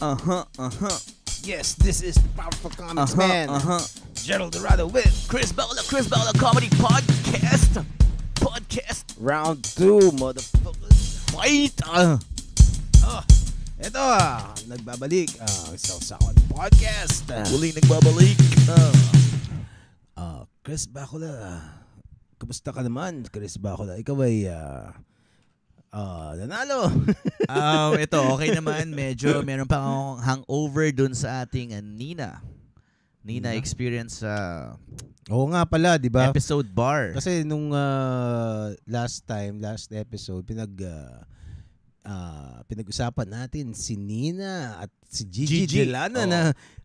Uh huh. Uh huh. Yes, this is the Powerful Comics uh-huh, Man. Uh huh. Gerald Dorado with Chris Bella, Chris Bella Comedy Podcast. Podcast. Round 2, motherfuckers. Fight! Uh. Oh, ah, ito, uh, nagbabalik. Uh, isang sakot podcast. Uh, Muling nagbabalik. Uh, uh, Chris Bakula. Kumusta ka naman, Chris Bakula? Ikaw ay uh, Oh, nanalo. um, ito, okay naman. Medyo meron pa akong hangover dun sa ating uh, Nina. Nina yeah. experience sa uh, Oo nga pala, 'di ba? Episode bar. Kasi nung uh, last time, last episode, pinag uh, uh, pinag-usapan natin si Nina at si Gigi, Gigi. Delana oh. na...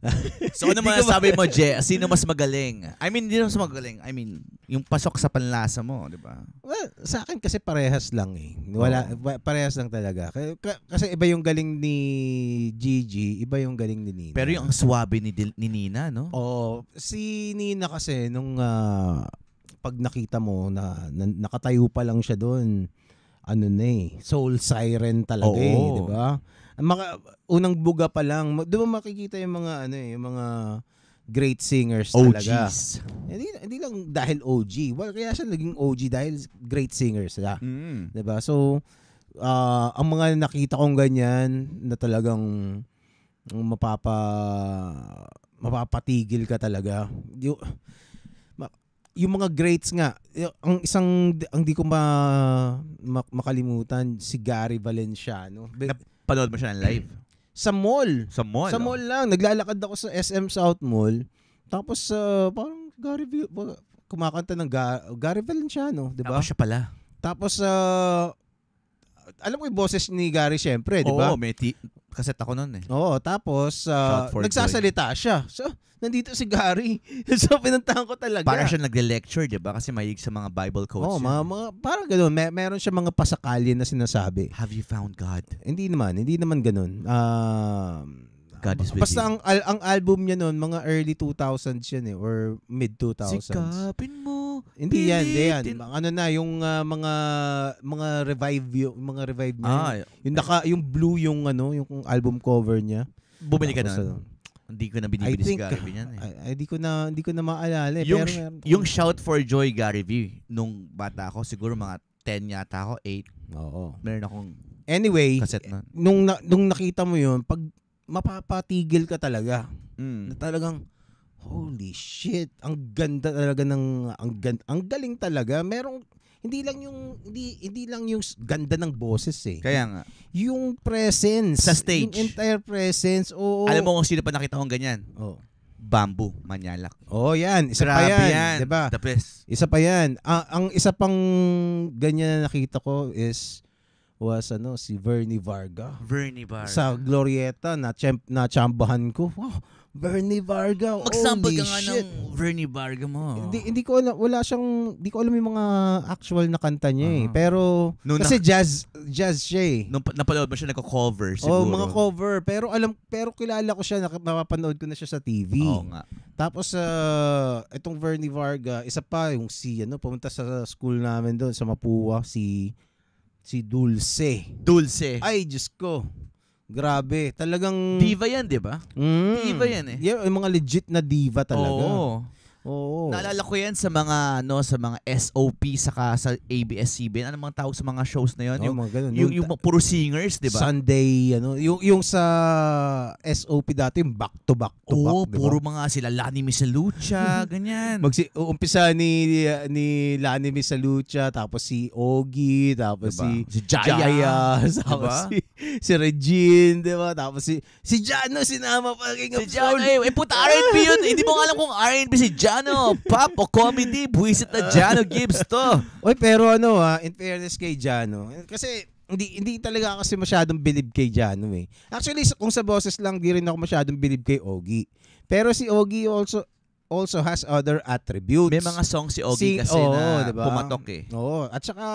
so ano man sabi mo, Je, sino mas magaling? I mean, hindi mas magaling. I mean, yung pasok sa panlasa mo, di ba? Well, sa akin kasi parehas lang eh. Wala, oh. Parehas lang talaga. Kasi iba yung galing ni Gigi, iba yung galing ni Nina. Pero yung swabe ni, Del- ni Nina, no? Oo. Si Nina kasi, nung... Uh, pag nakita mo na, na nakatayo pa lang siya doon, ano na eh, soul siren talaga Oo. eh, di ba? Maka, unang buga pa lang, di ba makikita yung mga ano eh, yung mga great singers talaga. OGs. Eh, hindi, hindi lang dahil OG. Well, kaya siya naging OG dahil great singers sila. Mm. 'Di ba? So uh, ang mga nakita kong ganyan na talagang mapapa mapapatigil ka talaga. Yung, yung mga greats nga, ang isang ang di ko ma, ma makalimutan si Gary Valenciano. Napanood mo siya ng live? Sa mall. Sa mall. Sa oh. mall oh. lang, naglalakad ako sa SM South Mall. Tapos uh, parang Gary kumakanta ng Gary Valenciano, di ba? Tapos siya pala. Tapos uh, alam mo yung boses ni Gary syempre, di ba? Oo, may t- kaset ako noon eh. Oo, tapos uh, nagsasalita Joy. siya. So, nandito si Gary. so, pinuntahan ko talaga. Para siya nagle-lecture, di ba? Kasi mahilig sa mga Bible quotes. Oo, mga, mga, parang ganun. May, meron siya mga pasakali na sinasabi. Have you found God? Hindi naman. Hindi naman ganun. Um, uh, God is with Basta ang, al- ang album niya noon, mga early 2000s yan eh, or mid-2000s. Sikapin mo hindi yan, hindi yan. Tin- ano na yung uh, mga mga revive yung mga revive niya. Ah, yung, yung naka yung blue yung ano, yung album cover niya. Bumili ka Tapos, na. Ano, hindi ko na binibili think, si Gary Vee niyan. Eh. Hindi ko na hindi ko na maalala. Eh. Yung, Pero, yung Shout for Joy Gary Vee nung bata ako, siguro mga 10 yata ako, 8. Oo. Meron akong Anyway, na. nung nung nakita mo 'yun, pag mapapatigil ka talaga. Mm. Na talagang Holy shit, ang ganda talaga ng ang ganda, ang galing talaga. Merong hindi lang yung hindi hindi lang yung ganda ng boses eh. Kaya nga. Yung presence sa stage. Yung entire presence. Oo. Alam mo kung sino pa nakita ko ganyan? Oo. Oh. Bamboo, Manyalak. Oh, yan. Isa Grabe pa yan. yan. ba? Diba? The best. Isa pa yan. Ang, ang isa pang ganyan na nakita ko is was ano si Vernie Varga. Vernie Varga. Sa Glorieta na champ, na chambahan ko. Wow Bernie Varga. Magsampag ka nga ng Bernie Varga mo. Hindi, hindi ko alam, wala siyang, hindi ko alam yung mga actual na kanta niya eh. Uh-huh. Pero, no, kasi na, jazz, jazz siya eh. Nung napanood mo siya, nagko-cover oh, siguro. oh, mga cover. Pero alam, pero kilala ko siya, napapanood ko na siya sa TV. Oo nga. Tapos, uh, itong Bernie Varga, isa pa, yung si, ano, pumunta sa school namin doon, sa Mapua, si, si Dulce. Dulce. Ay, Diyos ko Grabe, talagang... Diva yan, di ba? Mm. Diva yan eh. Yeah, yung mga legit na diva talaga. Oo. Oo. Naalala ko yan sa mga no, sa mga SOP saka sa ABS-CBN. Ano mga tawag sa mga shows na yon? Oh, yung, mga ganun. yung, yung, yung puro singers, 'di ba? Sunday ano, yung yung sa SOP dati yung back to back to Oo, back, diba? puro mga sila Lani Misalucha, ganyan. Magsi uumpisa ni ni Lani Misalucha, tapos si Ogie, tapos diba? si, si Jaya, Jaya tapos diba? si si Regine, di ba? Tapos si, si Jano, sinama pa King of si Jano, eh, eh, puta R&B yun. Hindi mo alam kung R&B si Jano. Pop o comedy, buwisit na Jano Gibbs to. Oy, pero ano ha, ah, in fairness kay Jano, kasi hindi hindi talaga kasi masyadong believe kay Jano eh. Actually, kung sa boses lang, di rin ako masyadong believe kay Ogi. Pero si Ogi also also has other attributes. May mga song si Ogi si, kasi oh, na diba? pumatok eh. Oo, oh, at saka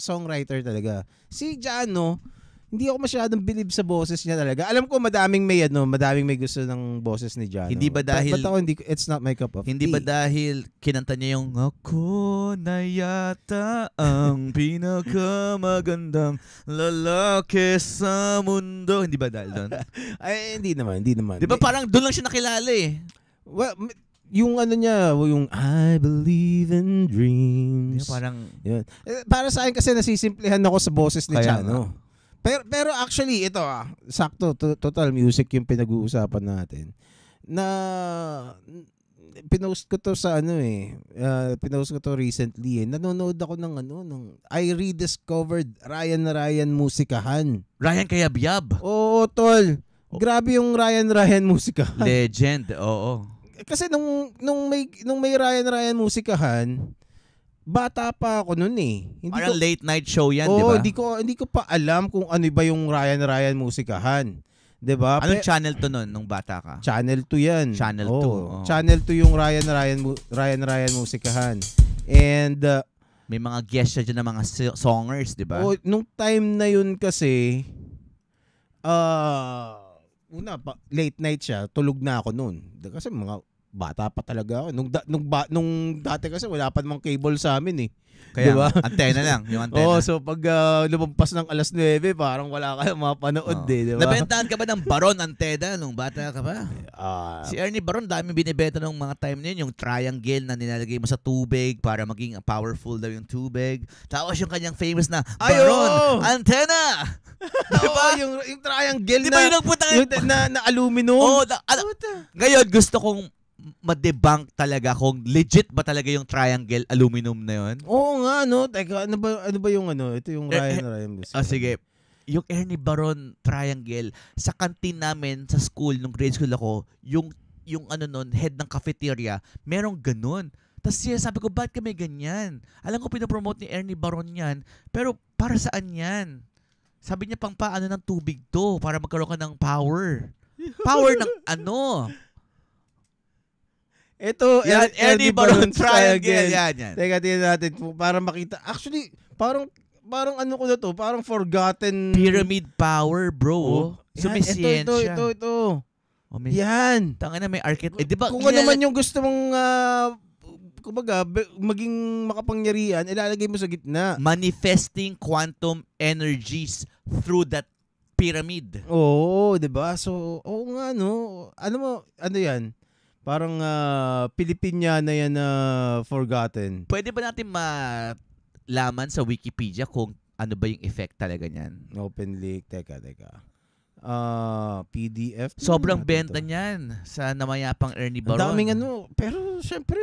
songwriter talaga. Si Jano, hindi ako masyadong believe sa boses niya talaga. Alam ko madaming may ano, madaming may gusto ng boses ni Jano. Hindi ba dahil But, but ako hindi it's not my cup of Hindi ba dahil kinanta niya yung ako na yata ang pinakamagandang lalaki sa mundo. Hindi ba dahil doon? Ay hindi naman, hindi naman. 'Di ba parang doon lang siya nakilala eh. Well, yung ano niya, yung I believe in dreams. Yeah, parang... Yun. Eh, para sa akin kasi nasisimplihan ako sa boses ni Kaya, Chano. Nga. Pero, pero actually, ito ah, sakto, to, total music yung pinag-uusapan natin. Na, pinost ko to sa ano eh, uh, pinost ko to recently eh. Nanonood ako ng ano, ng, I rediscovered Ryan Ryan Musikahan. Ryan kaya Kayabyab? Oo, tol. Oh. Grabe yung Ryan Ryan Musikahan. Legend, oo. Kasi nung, nung, may, nung may Ryan Ryan Musikahan, bata pa ako noon eh. Hindi Parang ko, late night show yan, oh, di ba? hindi ko, hindi ko pa alam kung ano ba yung Ryan Ryan musikahan. 'Di ba? Anong Pe- channel to noon nung bata ka? Channel 2 'yan. Channel 2. Oh, oh. Channel 2 yung Ryan Ryan Ryan Ryan musikahan. And uh, may mga guest siya dyan ng mga songers, di ba? Oh, nung time na yun kasi, uh, una, pa, late night siya, tulog na ako noon. Kasi mga bata pa talaga ako. Nung, da, nung, ba, nung dati kasi wala pa namang cable sa amin eh. Kaya diba? antena lang, yung antena. Oo, so pag uh, lumampas ng alas 9, parang wala ka mapanood oh. eh. Diba? Nabentahan ka ba ng Baron antena nung bata ka pa? Uh, ah. si Ernie Baron, dami binibenta nung mga time na yun. Yung triangle na nilalagay mo sa tubig para maging powerful daw yung tubig. Tapos yung kanyang famous na Baron Ayaw! antena! diba? Oo, yung, yung triangle diba na, yung, yung, na, na, na aluminum. Oh, Ngayon, gusto kong ma-debunk talaga kung legit ba talaga yung triangle aluminum na yun? Oo nga, no? Teka, ano ba, ano ba yung ano? Ito yung eh, Ryan eh, Ryan. Oh, sige. Yung Ernie Baron triangle, sa canteen namin, sa school, nung grade school ako, yung, yung ano nun, head ng cafeteria, merong ganun. Tapos siya sabi ko, bakit kami ganyan? Alam ko pinapromote ni Ernie Baron yan, pero para saan yan? Sabi niya pang paano ng tubig to para magkaroon ka ng power. Power ng ano? Ito, yan, El, Eddie, Eddie Baron, try again. Yan, yan. Teka, tingnan natin. Para makita. Actually, parang parang ano ko na to, parang forgotten pyramid power, bro. Oh. So oh. yan, ito, ito, ito, ito. Oh, may, yan. Tanga na may architect. Eh, di ba, Kung ano man yung gusto mong uh, kumbaga, maging makapangyarihan, ilalagay mo sa gitna. Manifesting quantum energies through that pyramid. Oo, oh, 'di ba? So, oo oh, nga no. Ano mo, ano 'yan? Parang uh, ah, Pilipinya na yan na uh, forgotten. Pwede ba natin malaman sa Wikipedia kung ano ba yung effect talaga niyan? Open leak. Teka, teka. Uh, ah, PDF. Sobrang ano benta niyan sa namayapang Ernie Baron. Ang daming ano. Pero syempre,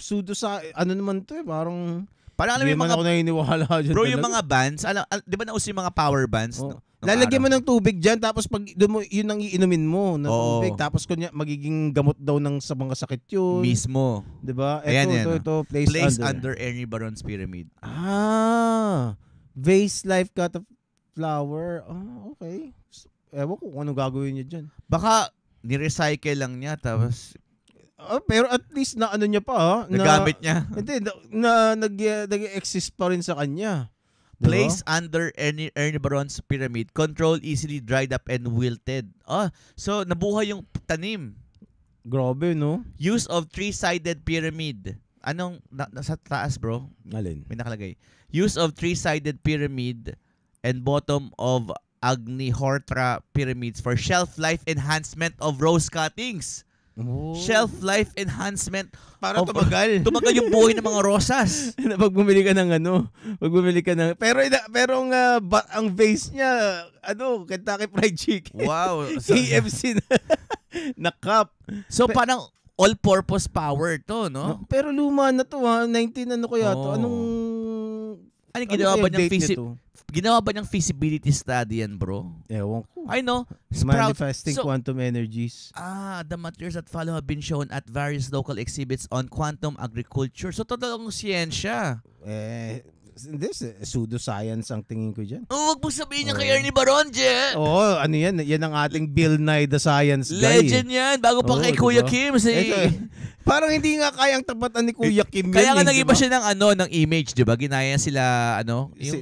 pseudo sa, ano naman to eh, parang... Parang alam yung mga... ako naniniwala dyan. Bro, yung mga bands, alam, al, ah, di ba nauso yung mga power bands? Oh. No? Lalagyan mo ng tubig diyan tapos pag mo, yun ang iinumin mo ng Oo. tubig tapos kunya magiging gamot daw ng sa mga sakit yun. Mismo. 'Di ba? Ito, Ayan, ito, ito, place, Place under. under Ernie Baron's pyramid. Ah. Vase life cut of flower. Oh, okay. S- Ewan ko kung ano gagawin niya dyan. Baka ni-recycle lang niya tapos Oh, pero at least na ano niya pa ha. Ah, na- nagamit niya. Hindi, na, nag, nag-exist pa rin sa kanya. Place under Ernie, Ernie Baron's pyramid, control easily dried up and wilted. Oh, so nabuhay yung tanim. Grabe, no? Use of three-sided pyramid. Anong na, nasa taas, bro? Alin? May nakalagay. Use of three-sided pyramid and bottom of Agnihotra pyramids for shelf life enhancement of rose cuttings. Oh. Shelf life enhancement. Para oh, tumagal. tumagal yung buhay ng mga rosas. pag bumili ka ng ano, pag bumili ka ng pero pero ang uh, ah, ba, ang vase niya ano, Kentucky Fried Chicken. Wow. KFC na, na cup. So Pe- parang all-purpose power to, no? no? Pero luma na to ha, 19 ano kaya oh. to. Anong ano, ano, ginawa ba niyang feasi- ginawa ba niyang feasibility study yan, bro? Ewan ko. I know. Sprout. Manifesting so, quantum energies. Ah, the materials that follow have been shown at various local exhibits on quantum agriculture. So, totoong siyensya. Eh, this uh, pseudoscience ang tingin ko diyan. Oh, wag mo sabihin niya oh. kay Ernie Baronje. Oo, oh, ano yan? Yan ang ating Bill Nye the Science Guy. Legend yan. Bago pa oh, kay diba? Kuya Kim. Si... Ito, parang hindi nga kayang tapatan ni Kuya eh, Kim Kaya nga eh, nag-iba diba? siya ng, ano, ng image, di ba? Ginaya sila, ano? Yung, si,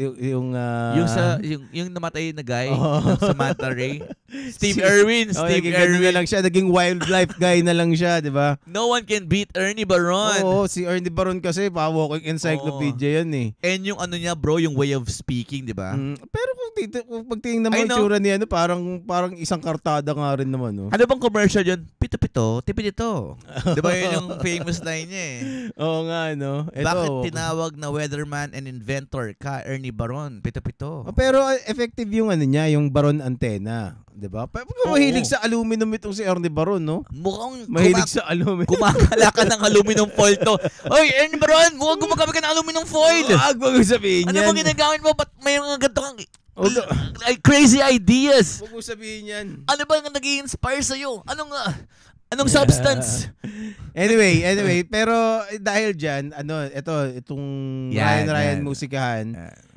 yung, yung, uh, yung, sa, yung, yung namatay na guy, oh. Samantha Ray. Steve si, Irwin. Oh, Steve naging ano Irwin. na lang siya. Naging wildlife guy na lang siya, di ba? No one can beat Ernie Baron. Oo, oh, si Ernie Baron kasi, pa-walking encyclopedia oh. yan eh. And yung ano niya bro, yung way of speaking, di ba? Mm, pero titi, pagtingin naman ang tsura niya, ano, parang, parang isang kartada nga rin naman. No? Ano bang commercial yun? Pito-pito, tipidito. Di ba yun yung famous line niya eh? Oo nga, no? Ito, Bakit tinawag na weatherman and inventor ka, Ernie Baron? Pito-pito. Oh, pero ah, effective yung ano niya, yung Baron antenna. Di ba? Pero mahilig sa aluminum itong si Ernie Baron, no? Mukhang mahilig sa aluminum. kumakala ka ng aluminum foil to. Hoy, Ernie Baron, mukhang gumagamit ka ng aluminum foil. Wag mo sabihin Ano yan? bang ginagamit mo? Ba't may mga ganito kang Although, crazy ideas. Huwag mo sabihin yan. Ano ba ang nag-i-inspire sa'yo? Anong, ah, anong Yeah. substance? Anyway, anyway, pero dahil diyan, ano, ito itong Yan, Ryan Ryan yan. musikahan.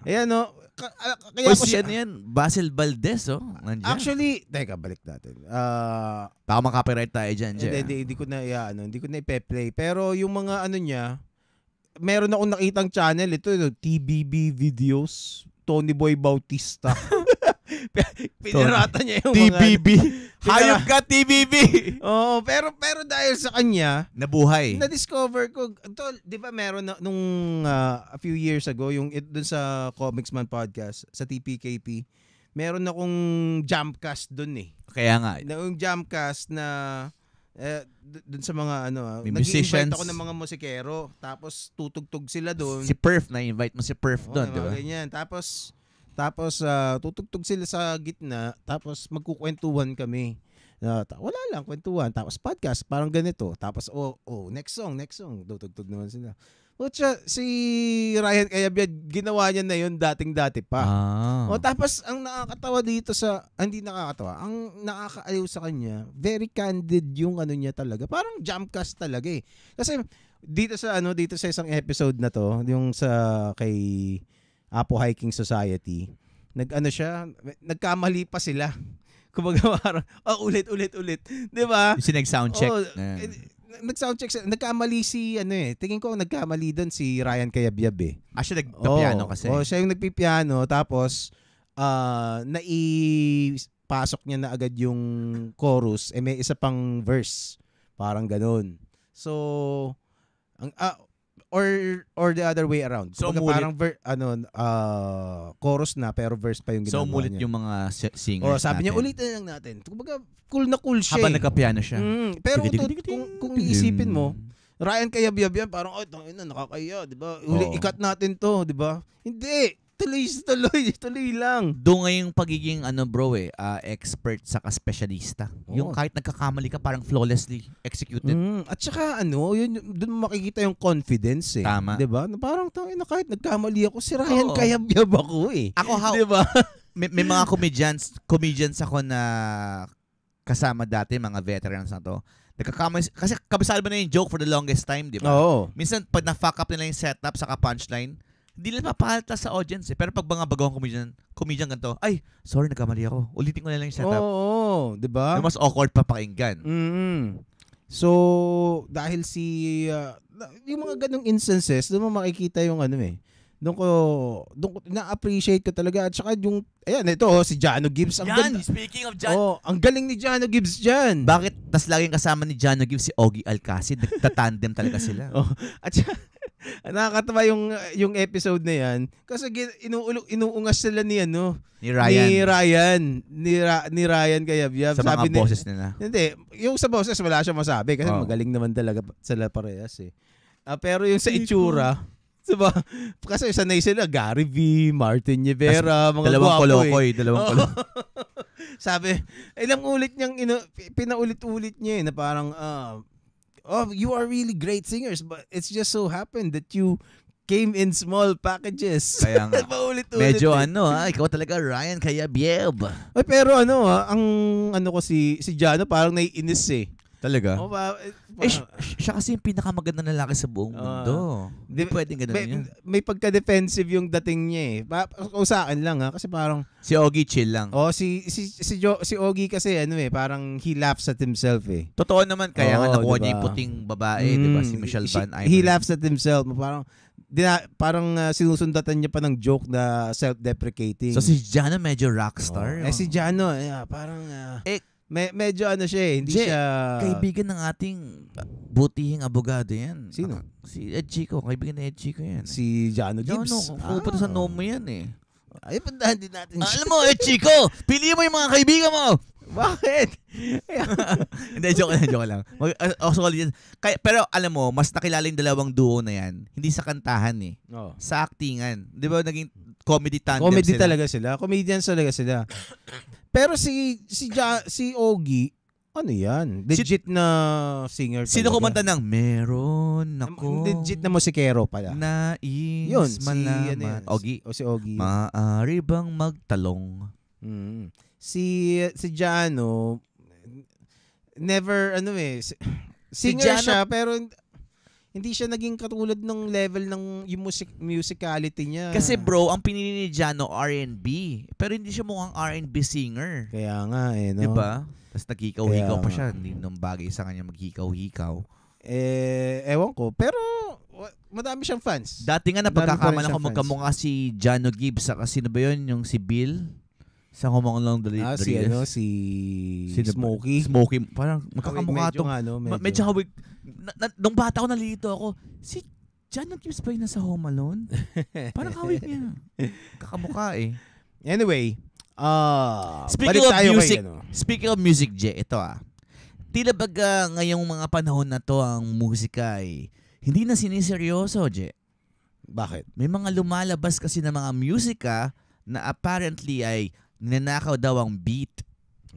Eh ano, ka- ah, kaya o ko si ano yan, Basil Valdez, oh. Nandiyan. Actually, teka balik natin. Ah, Baka makapiright tayo dyan, Jay. hindi, hindi, ko na iya, ano, hindi ko na ipe-play. Pero yung mga ano niya, meron akong nakitang channel ito, ito TBB videos. Tony Boy Bautista. Pinirata niya yung TBB. Mga, ano. Hayop ka, TBB! Oo, oh, pero, pero dahil sa kanya, nabuhay. Na-discover ko, tol, di ba meron na, nung uh, a few years ago, yung it, dun sa Comics Man podcast, sa TPKP, meron na akong jumpcast dun eh. Kaya nga. Na, yung jumpcast na eh, dun sa mga ano, ah, May musicians. ako ng mga musikero, tapos tutugtog sila doon. Si Perf, na-invite mo si Perf doon, di ba? Ganyan. Tapos, tapos uh, tutugtog sila sa gitna, tapos magkukwentuhan kami. Uh, wala lang, kwentuhan. Tapos podcast, parang ganito. Tapos, oh, oh next song, next song. Tutugtog naman sila. Utsa, si Ryan Kayabyad, ginawa niya na yun dating-dati pa. Ah. O tapos, ang nakakatawa dito sa, ah, hindi nakakatawa, ang nakakaaliw sa kanya, very candid yung ano niya talaga. Parang jump cast talaga eh. Kasi dito sa ano, dito sa isang episode na to, yung sa kay Apo Hiking Society, nagano siya, nagkamali pa sila. Kumbaga oh, ulit, ulit, ulit. Di ba? Yung sinag-soundcheck. Oh, eh, yeah nag-soundcheck siya. Nagkamali si, ano eh, tingin ko ang nagkamali doon si Ryan Kayabyab eh. Ah, siya nagpipiano oh, kasi. Oh, siya yung nagpipiano. Tapos, uh, naipasok niya na agad yung chorus. Eh, may isa pang verse. Parang ganun. So, ang, ah, or or the other way around. So Kumbaga, parang ver, ano uh, chorus na pero verse pa yung ginagawa niya. So umulit niya. yung mga singers O oh, sabi natin. niya ulitin lang natin. Kumbaga cool na cool siya. Habang eh. nagka-piano siya. Mm, pero to, kung kung iisipin mo, Ryan kaya biyab yan parang oh tangina nakakaya, 'di ba? Uli, ikat natin 'to, 'di ba? Hindi tuloy, tuloy, tuloy lang. do nga yung pagiging ano bro eh, uh, expert sa ka specialista. Oh. Yung kahit nagkakamali ka parang flawlessly executed. Mm, at saka ano, yun, doon makikita yung confidence eh. Tama. 'Di ba? Parang tangina kahit nagkamali ako, si Ryan oh. yab ako eh. Ako how? 'Di ba? may, may mga comedians, comedians ako na kasama dati mga veterans na to. Nagkakamali, kasi kabisal ba na yung joke for the longest time, di ba? Oo. Minsan, pag na-fuck up nila yung setup, saka punchline, hindi lang papalta sa audience eh. Pero pag mga bagong comedian, comedian ganito, ay, sorry, nagkamali ako. Ulitin ko na lang yung setup. Oo, oh, oh, di ba? mas awkward pa pakinggan. Mm-hmm. So, dahil si, uh, yung mga ganong instances, doon mo makikita yung ano eh, doon ko, doon ko, na-appreciate ko talaga. At saka yung, ayan, ito, oh, si Jano Gibbs. Ang Yan, speaking of Jano. Oh, ang galing ni Jano Gibbs dyan. Bakit? tas laging kasama ni Jano Gibbs si Ogie Alcacid. Nagtatandem talaga sila. oh, at saka, Nakakatawa yung yung episode na 'yan kasi inuulo inuungas sila ni ano ni Ryan ni Ryan ni, Ra, ni Ryan kaya sa sabi mga boses nila. Hindi, yung sa bosses wala siya masabi kasi oh. magaling naman talaga sila parehas eh. Uh, pero yung sa itsura, diba? Kasi sanay sila Gary V, Martin Rivera, mga dalawang kolokoy, eh. eh. dalawang oh. kolokoy. sabi, ilang ulit niyang ino, pinaulit-ulit niya eh, na parang uh, oh, you are really great singers, but it's just so happened that you came in small packages. Kaya nga. Paulit-ulit. Medyo eh. ano ha, ah, ikaw talaga Ryan kaya Bieb. Ay, pero ano ha, ah, ang ano ko si, si Jano parang naiinis eh. Talaga? Oh, ba, eh, eh, siya, kasi yung pinakamaganda na lalaki sa buong ah. mundo. Hindi Di pwedeng ganun may, yun. May pagka-defensive yung dating niya eh. Pa, o sa akin lang ha, ah, kasi parang... Si Ogie chill lang. Oh, si, si, si, jo, si Ogie kasi ano eh, parang he laughs at himself eh. Totoo naman, kaya oh, nga nakuha diba? niya yung puting babae, mm, di ba? Si mm. Michelle Van Eyre. He laughs at himself. Parang dina, parang uh, sinusundatan niya pa ng joke na self-deprecating. So si Jano medyo rockstar. Oh. Eh si oh. Jano, yeah, eh, parang... Uh, eh, Me- medyo ano siya eh, hindi Je, siya... kaibigan ng ating butihing abogado yan. Sino? Ah, si Ed Chico, kaibigan ni Ed Chico yan. Eh. Si Jano Gibbs. Jano, ah. sa Nomo yan eh. Ay, pandahan din natin ah, siya. Alam mo, Ed Chico, pili mo yung mga kaibigan mo. Bakit? Hindi, joke lang, joke lang. Mag, uh, solid yan. pero alam mo, mas nakilala yung dalawang duo na yan. Hindi sa kantahan eh. Oh. Sa actingan. Di ba naging comedy tandem Comedy sila? talaga sila. Comedians talaga sila. Pero si si ja, si Ogi, ano yan? Legit si, na singer. Sino kumanta ng Meron ako. Legit na musikero pala. Nais Yun, Si, ano Ogi. O si Ogi. Maari bang magtalong? Mm. Si si Jano never ano eh singer si Jano, siya pero hindi siya naging katulad ng level ng yung music, musicality niya. Kasi bro, ang pinili ni Jano R&B, pero hindi siya mukhang R&B singer. Kaya nga eh, no? 'Di ba? Tapos nagkikaw-hikaw pa siya, hindi nung bagay sa kanya maghikaw-hikaw. Eh, ewan ko, pero madami siyang fans. Dati nga na pagkakamala ko magkamukha si Jano Gibbs sa sino ba 'yon, yung si Bill? Sa kumang lang dali. Ah, si ano, si Sino, Smokey. Smokey. Parang magkakamukha medyo, itong. Ano, medyo. medyo hawig. Na, na, nung bata ko nalilito ako, si John ng Gibbs Bay nasa Home Alone? Parang hawig niya. Kakamukha eh. Anyway, uh, speaking of music, kayo, ano? speaking of music, J, ito ah. Tila baga ngayong mga panahon na to ang musika ay hindi na siniseryoso, J. Bakit? May mga lumalabas kasi ng mga musika na apparently ay ninakaw daw ang beat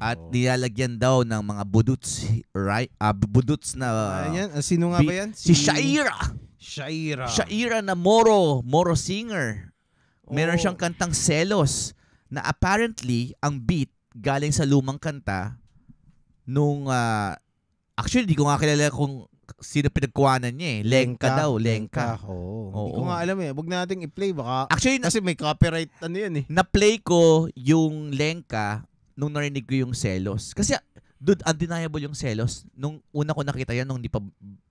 at Oo. nilalagyan daw ng mga buduts right uh, buduts na uh, Ayan, ah, sino nga ba yan? si, si Shaira Shaira. Shaira na Moro Moro singer meron oh. siyang kantang selos na apparently ang beat galing sa lumang kanta nung ah, actually di ko nga kilala kung sino pinagkuhanan niya eh. Lengka, Lengka daw, Lengka. Oh, Oo. Hindi ko nga alam eh. Huwag nating i-play baka. Actually, kasi may copyright ano yun eh. Na-play ko yung Lengka nung narinig ko yung Selos. Kasi dude, undeniable yung Selos. Nung una ko nakita yan, nung di pa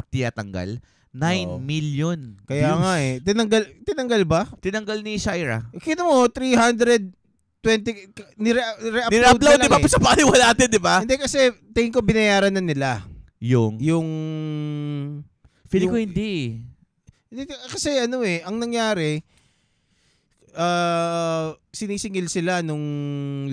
tiyatanggal, 9 Oo. million Kaya views. nga eh. Tinanggal, tinanggal ba? Tinanggal ni Shaira. Kita mo, 320, nire-upload nire-upload, di ba? Eh. Sa paniwala natin, di ba? Hindi kasi, tingin ko binayaran na nila. Yung? Yung... Feeling yung, ko hindi Kasi ano eh, ang nangyari, uh, sinisingil sila nung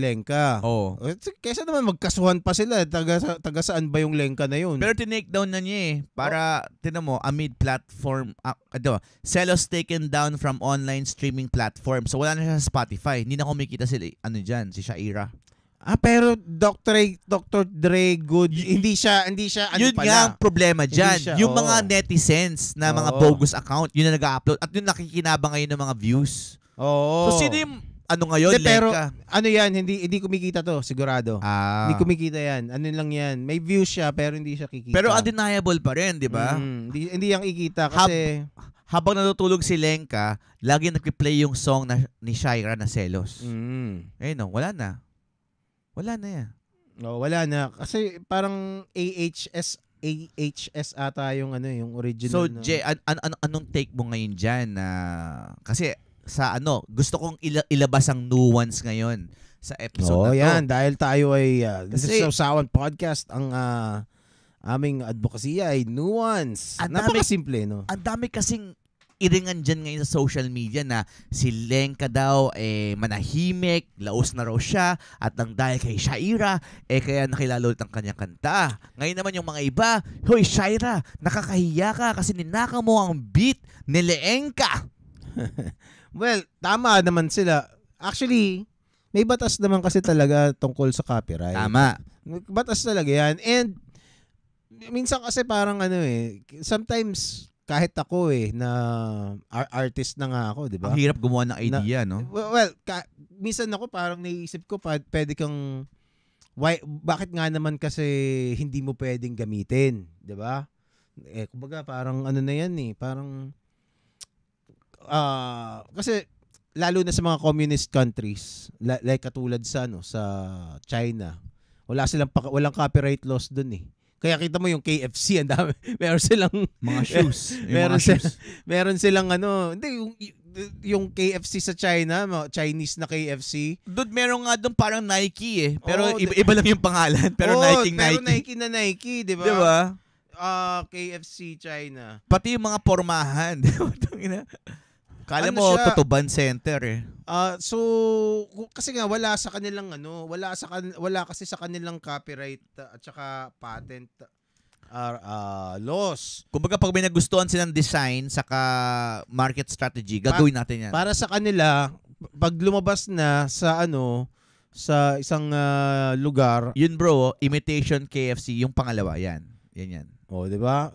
Lengka. Oh. Kesa naman magkasuhan pa sila. Taga, taga saan ba yung Lengka na yun? Pero tinake down na niya eh. Para, oh. tinan mo, amid platform, uh, ah, ano, Celos taken down from online streaming platform. So wala na siya sa Spotify. Hindi na kumikita sila, eh, ano dyan, si Shaira. Ah, pero Dr. Dr. Dre good. Y- hindi siya hindi siya ano yun pala. Yun ang problema diyan. yung oh. mga netizens na mga oh. bogus account, yun na nag-upload at yung nakikinabang ngayon ng mga views. Oo. Oh. So sino yung ano ngayon? Hindi, pero ano yan, hindi hindi kumikita to, sigurado. Ah. Hindi kumikita yan. Ano lang yan. May views siya pero hindi siya kikita. Pero undeniable pa rin, di ba? Mm, hindi, hindi yung ikita kasi... Hab, habang natutulog si Lenka, lagi nagpi-play yung song na, ni Shaira na Celos. Mm. Eh no, wala na. Wala na yan. No, wala na. Kasi parang AHS AHS ata yung ano yung original. So J, an- an- an- anong take mo ngayon diyan na kasi sa ano, gusto kong ila- ilabas ang nuance ngayon sa episode oh, na to. yan dahil tayo ay uh, kasi, sa Usawan podcast ang uh, aming advocacy ay nuance. simple, no. Ang dami kasing iringan dyan ngayon sa social media na si Lenka daw eh, manahimik, laos na raw siya at nang dahil kay Shaira eh kaya nakilala ulit ang kanyang kanta. Ngayon naman yung mga iba, Hoy Shaira, nakakahiya ka kasi ninaka mo ang beat ni Lenka. well, tama naman sila. Actually, may batas naman kasi talaga tungkol sa copyright. Tama. Batas talaga yan. And minsan kasi parang ano eh, sometimes kahit ako eh na artist na nga ako, 'di ba? Ang hirap gumawa ng idea, na, no? Well, well ka, minsan ako parang naiisip ko pa, pwede kang why bakit nga naman kasi hindi mo pwedeng gamitin, 'di ba? Eh kumbaga parang ano na 'yan eh, parang uh, kasi lalo na sa mga communist countries, like katulad sa ano sa China, wala silang walang copyright laws doon eh. Kaya kita mo yung KFC, ang dami. Meron silang mga shoes. meron, mga shoes. meron silang ano, hindi yung yung KFC sa China, Chinese na KFC. Dude, meron nga doon parang Nike eh. Pero oh, iba, iba lang yung pangalan, pero oh, Nike Nike. Pero Nike na Nike, 'di ba? 'Di ba? Uh, ah, KFC China. Pati yung mga pormahan, 'di ba? Kala ano mo, siya, tutuban center eh. Uh, so, kasi nga, wala sa kanilang ano, wala, sa kan- wala kasi sa kanilang copyright uh, at saka patent are uh, ah, laws. Kumbaga pag may nagustuhan silang design saka market strategy, gagawin pa- natin 'yan. Para sa kanila, pag lumabas na sa ano sa isang uh, lugar, yun bro, imitation KFC yung pangalawa 'yan. Yan 'yan. Oh, 'di ba?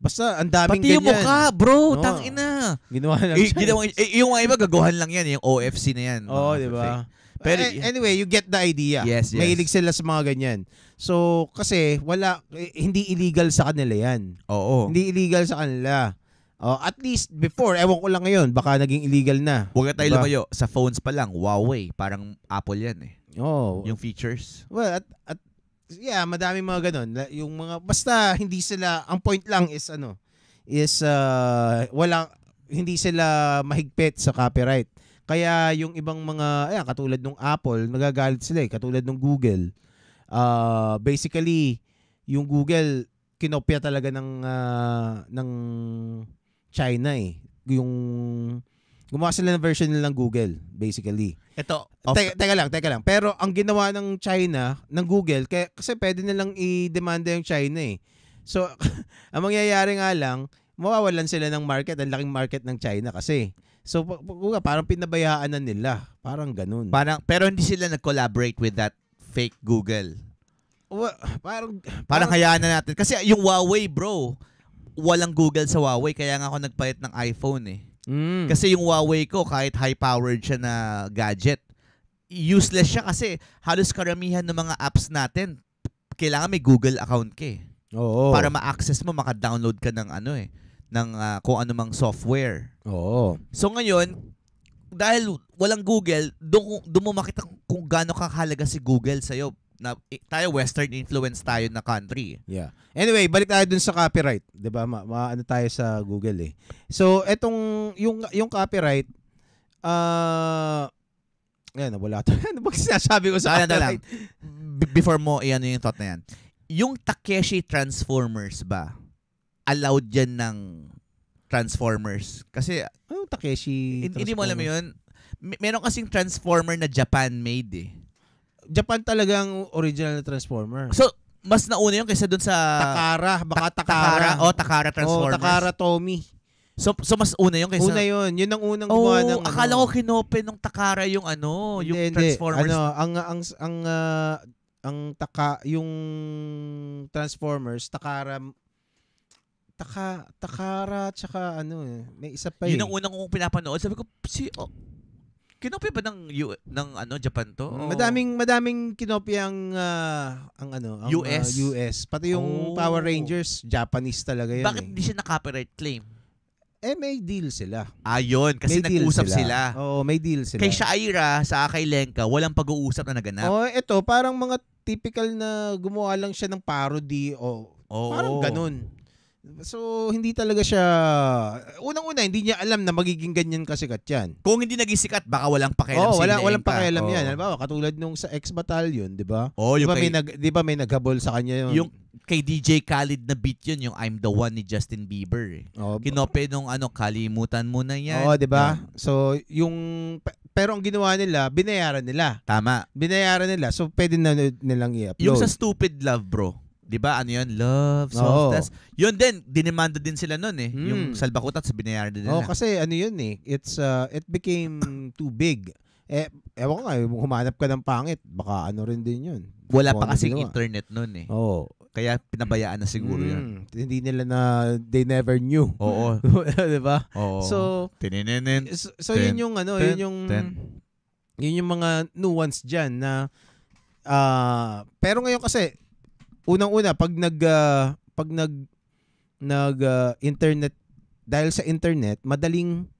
Basta, ang daming Pati ganyan. Pati yung mukha, bro. No. Tangina. Ginawa lang eh, siya. E, ginawa, e, yung mga iba, gagawahan lang yan. Yung OFC na yan. Oo, oh, di ba? Pero, anyway, you get the idea. Yes, yes. Mahilig sila sa mga ganyan. So, kasi wala, eh, hindi illegal sa kanila yan. Oo. Hindi illegal sa kanila. Oh, at least before, ewan ko lang ngayon, baka naging illegal na. Huwag na tayo diba? lumayo. Sa phones pa lang, Huawei, parang Apple yan eh. Oh. Yung features. Well, at, at yeah, madami mga ganun. Yung mga basta hindi sila ang point lang is ano is uh, walang hindi sila mahigpit sa copyright. Kaya yung ibang mga ayan, katulad ng Apple, nagagalit sila eh, katulad ng Google. Uh, basically yung Google kinopya talaga ng uh, ng China eh. Yung Gumawa sila ng version nila ng Google, basically. Ito. Off- teka, teka lang, teka lang. Pero ang ginawa ng China, ng Google, kaya, kasi pwede nilang i-demanda yung China eh. So, ang mangyayari nga lang, mawawalan sila ng market, ang laking market ng China kasi. So, parang pinabayaan na nila. Parang ganun. Parang, pero hindi sila nag-collaborate with that fake Google. Well, parang, parang, parang hayaan na natin. Kasi yung Huawei, bro, walang Google sa Huawei. Kaya nga ako nagpalit ng iPhone eh. Mm. Kasi yung Huawei ko, kahit high-powered siya na gadget, useless siya kasi halos karamihan ng mga apps natin, kailangan may Google account ka eh. Oo. Para ma-access mo, maka-download ka ng ano eh, ng uh, kung ano mang software. Oo. So ngayon, dahil walang Google, doon, doon mo makita kung gaano kakahalaga si Google sa'yo na tayo western influence tayo na country. Yeah. Anyway, balik tayo dun sa copyright, 'di ba? Ma, ma ano tayo sa Google eh. So, etong yung yung copyright ah uh, ayan, wala to. ano ba sinasabi ko sa ano lang. Before mo iyan yung thought na yan. Yung Takeshi Transformers ba? Allowed yan ng Transformers. Kasi, ano Takeshi Hindi mo alam yun. Meron kasing Transformer na Japan made eh. Japan talaga ang original na Transformer. So, mas nauna yun kaysa dun sa... Takara. Baka ta- Takara. Takara. Oh, Takara Transformers. Oh, Takara Tommy. So, so mas una yun kaysa... Una yun. Yun ang unang oh, ng... akala ano. ko kinopen ng Takara yung ano, yung hindi, Transformers. Hindi. Ano, ang, ang, ang, uh, ang taka, yung Transformers, Takara, Taka, Takara, tsaka ano eh. May isa pa yun. Yun eh. ang unang kong pinapanood. Sabi ko, si, oh, Kinopya ba ng U- ng ano Japan to? Oh. Madaming madaming kinopya ang uh, ah, ang ano, ang, ah, US. Uh, US. Pati yung oh. Power Rangers, Japanese talaga 'yun. Bakit eh. siya na copyright claim? Eh, may deal sila. Ayun, ah, kasi may nag-usap sila. sila. Oo, may deal sila. Kay Shaira sa kay Lenka, walang pag-uusap na naganap. Oh, ito, parang mga typical na gumawa lang siya ng parody o oh, oh, parang ganun. So, hindi talaga siya... Unang-una, hindi niya alam na magiging ganyan kasikat yan. Kung hindi naging sikat, baka walang pakialam oh, wala, walang pakialam oh. yan. ba, katulad nung sa ex-battalion, di ba? Oh, di ba kay... may, nag, di ba may naghabol sa kanya yun? Yung kay DJ Khalid na beat yun, yung I'm the One ni Justin Bieber. Eh. Oh, Kinope nung ano, kalimutan mo na yan. oh, di ba? Yeah. So, yung... Pero ang ginawa nila, binayaran nila. Tama. Binayaran nila. So, pwede na nilang i-upload. Yung sa Stupid Love, bro 'di ba? Ano 'yun? Love, softness. Oh. 'Yun din, dinemanda din sila noon eh, hmm. yung salbakutat sa binayaran din. Oh, na. kasi ano 'yun eh, it's uh, it became too big. Eh, ewan ko nga, humanap ka ng pangit, baka ano rin din yun. Wala pa ano kasi internet noon eh. Oo. Oh. Kaya pinabayaan na siguro mm, yun. Hmm. Hindi nila na, they never knew. Oo. diba? Oo. So, Tinininin. so, so yun yung ano, yun yung, yun yung mga nuance dyan na, uh, pero ngayon kasi, unang-una pag nag uh, pag nag nag uh, internet dahil sa internet, madaling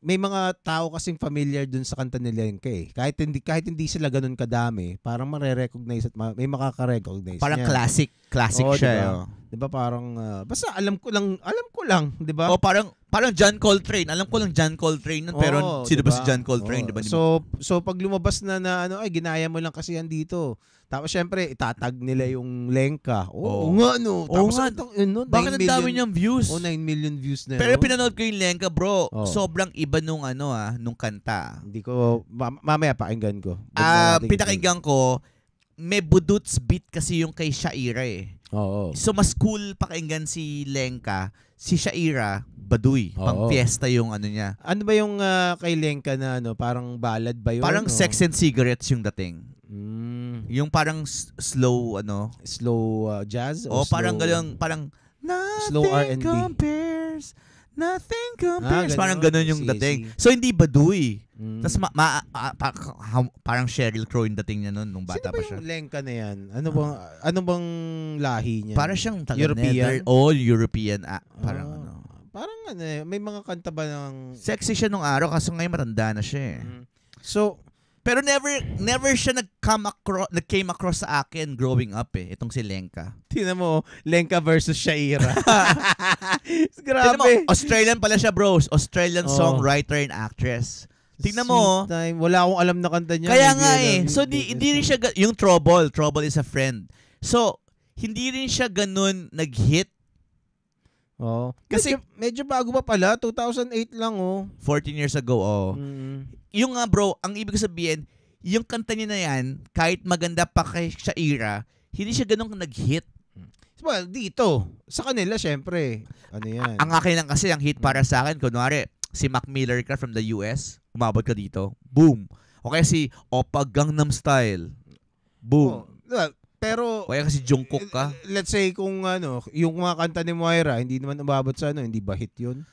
may mga tao kasing familiar dun sa kanta ni Lenka eh. Kahit hindi, kahit hindi sila ganun kadami, parang mare-recognize at ma- may makaka-recognize Parang niya. classic, classic Oo, siya. Diba? Oh. diba parang, uh, basta alam ko lang, alam ko lang, di ba? O oh, parang parang John Coltrane. Alam ko lang John Coltrane nun, pero Oo, sino ba si John Coltrane, di ba? So, so pag lumabas na na ano, ay ginaya mo lang kasi yan dito. Tapos syempre, itatag nila yung Lenka. Oo oh, oh. nga no. Tapos oh, nga. yun, no, Bakit ang dami niyang views? Oh, 9 million views na yun. Pero pinanood ko yung Lenka, bro. Oh. Sobrang iba nung ano ah, nung kanta. Hindi ko, ma- mamaya pakinggan ko. Ah, uh, pinakinggan ko, may buduts beat kasi yung kay Shaira eh. Oo. Oh, oh. So mas cool pakinggan si Lenka, si Shaira, Baduy, oh, pang fiesta yung ano niya. Ano ba yung uh, kay Lenka na ano, parang ballad ba yun? Parang no? Sex and Cigarettes yung dating. Mm. Mm. Yung parang s- slow ano, slow uh, jazz o, o oh, parang gano'ng parang nothing slow R&B. compares. Nothing ah, compares. Ah, ganun. parang ganun yung Sige, dating. sige. So hindi baduy. Mm. Tapos ma- ma- ah, pa- ha- parang Sheryl Crow yung dating niya noon nung bata Sino ba pa siya. yung Lengka na yan? Ano bang, ano bang lahi niya? Para siyang taga European? all European ah, parang Ah. ano. Parang ano eh, may mga kanta ba ng... Sexy siya nung araw kasi ngayon matanda na siya eh. Mm. So, pero never never siya nag-come across, nag-came across sa akin growing up eh, itong si Lenka. Tingnan mo, Lenka versus Shaira. Grabe. Tingnan mo, Australian pala siya, bros. Australian oh. songwriter and actress. Tingnan mo. Time. Wala akong alam na kanta niya. Kaya nga eh. So, di, hindi rin siya, yung Trouble, Trouble is a Friend. So, hindi rin siya ganun nag-hit Oh. Kasi medyo, medyo bago pa pala, 2008 lang oh. 14 years ago oh. Mm. Yung nga bro, ang ibig sabihin, yung kanta niya na yan, kahit maganda pa kay era, hindi siya ganun nag-hit. Well, dito. Sa kanila, syempre. Ano yan? Ang akin lang kasi, ang hit para sa akin, kunwari, si Mac Miller ka from the US, umabot ka dito, boom. O kaya si Opa Gangnam Style, boom. Oh, pero Kaya kasi Jungkook ka. let's say kung ano, yung mga kanta ni Moira, hindi naman umabot sa ano, hindi ba hit 'yun?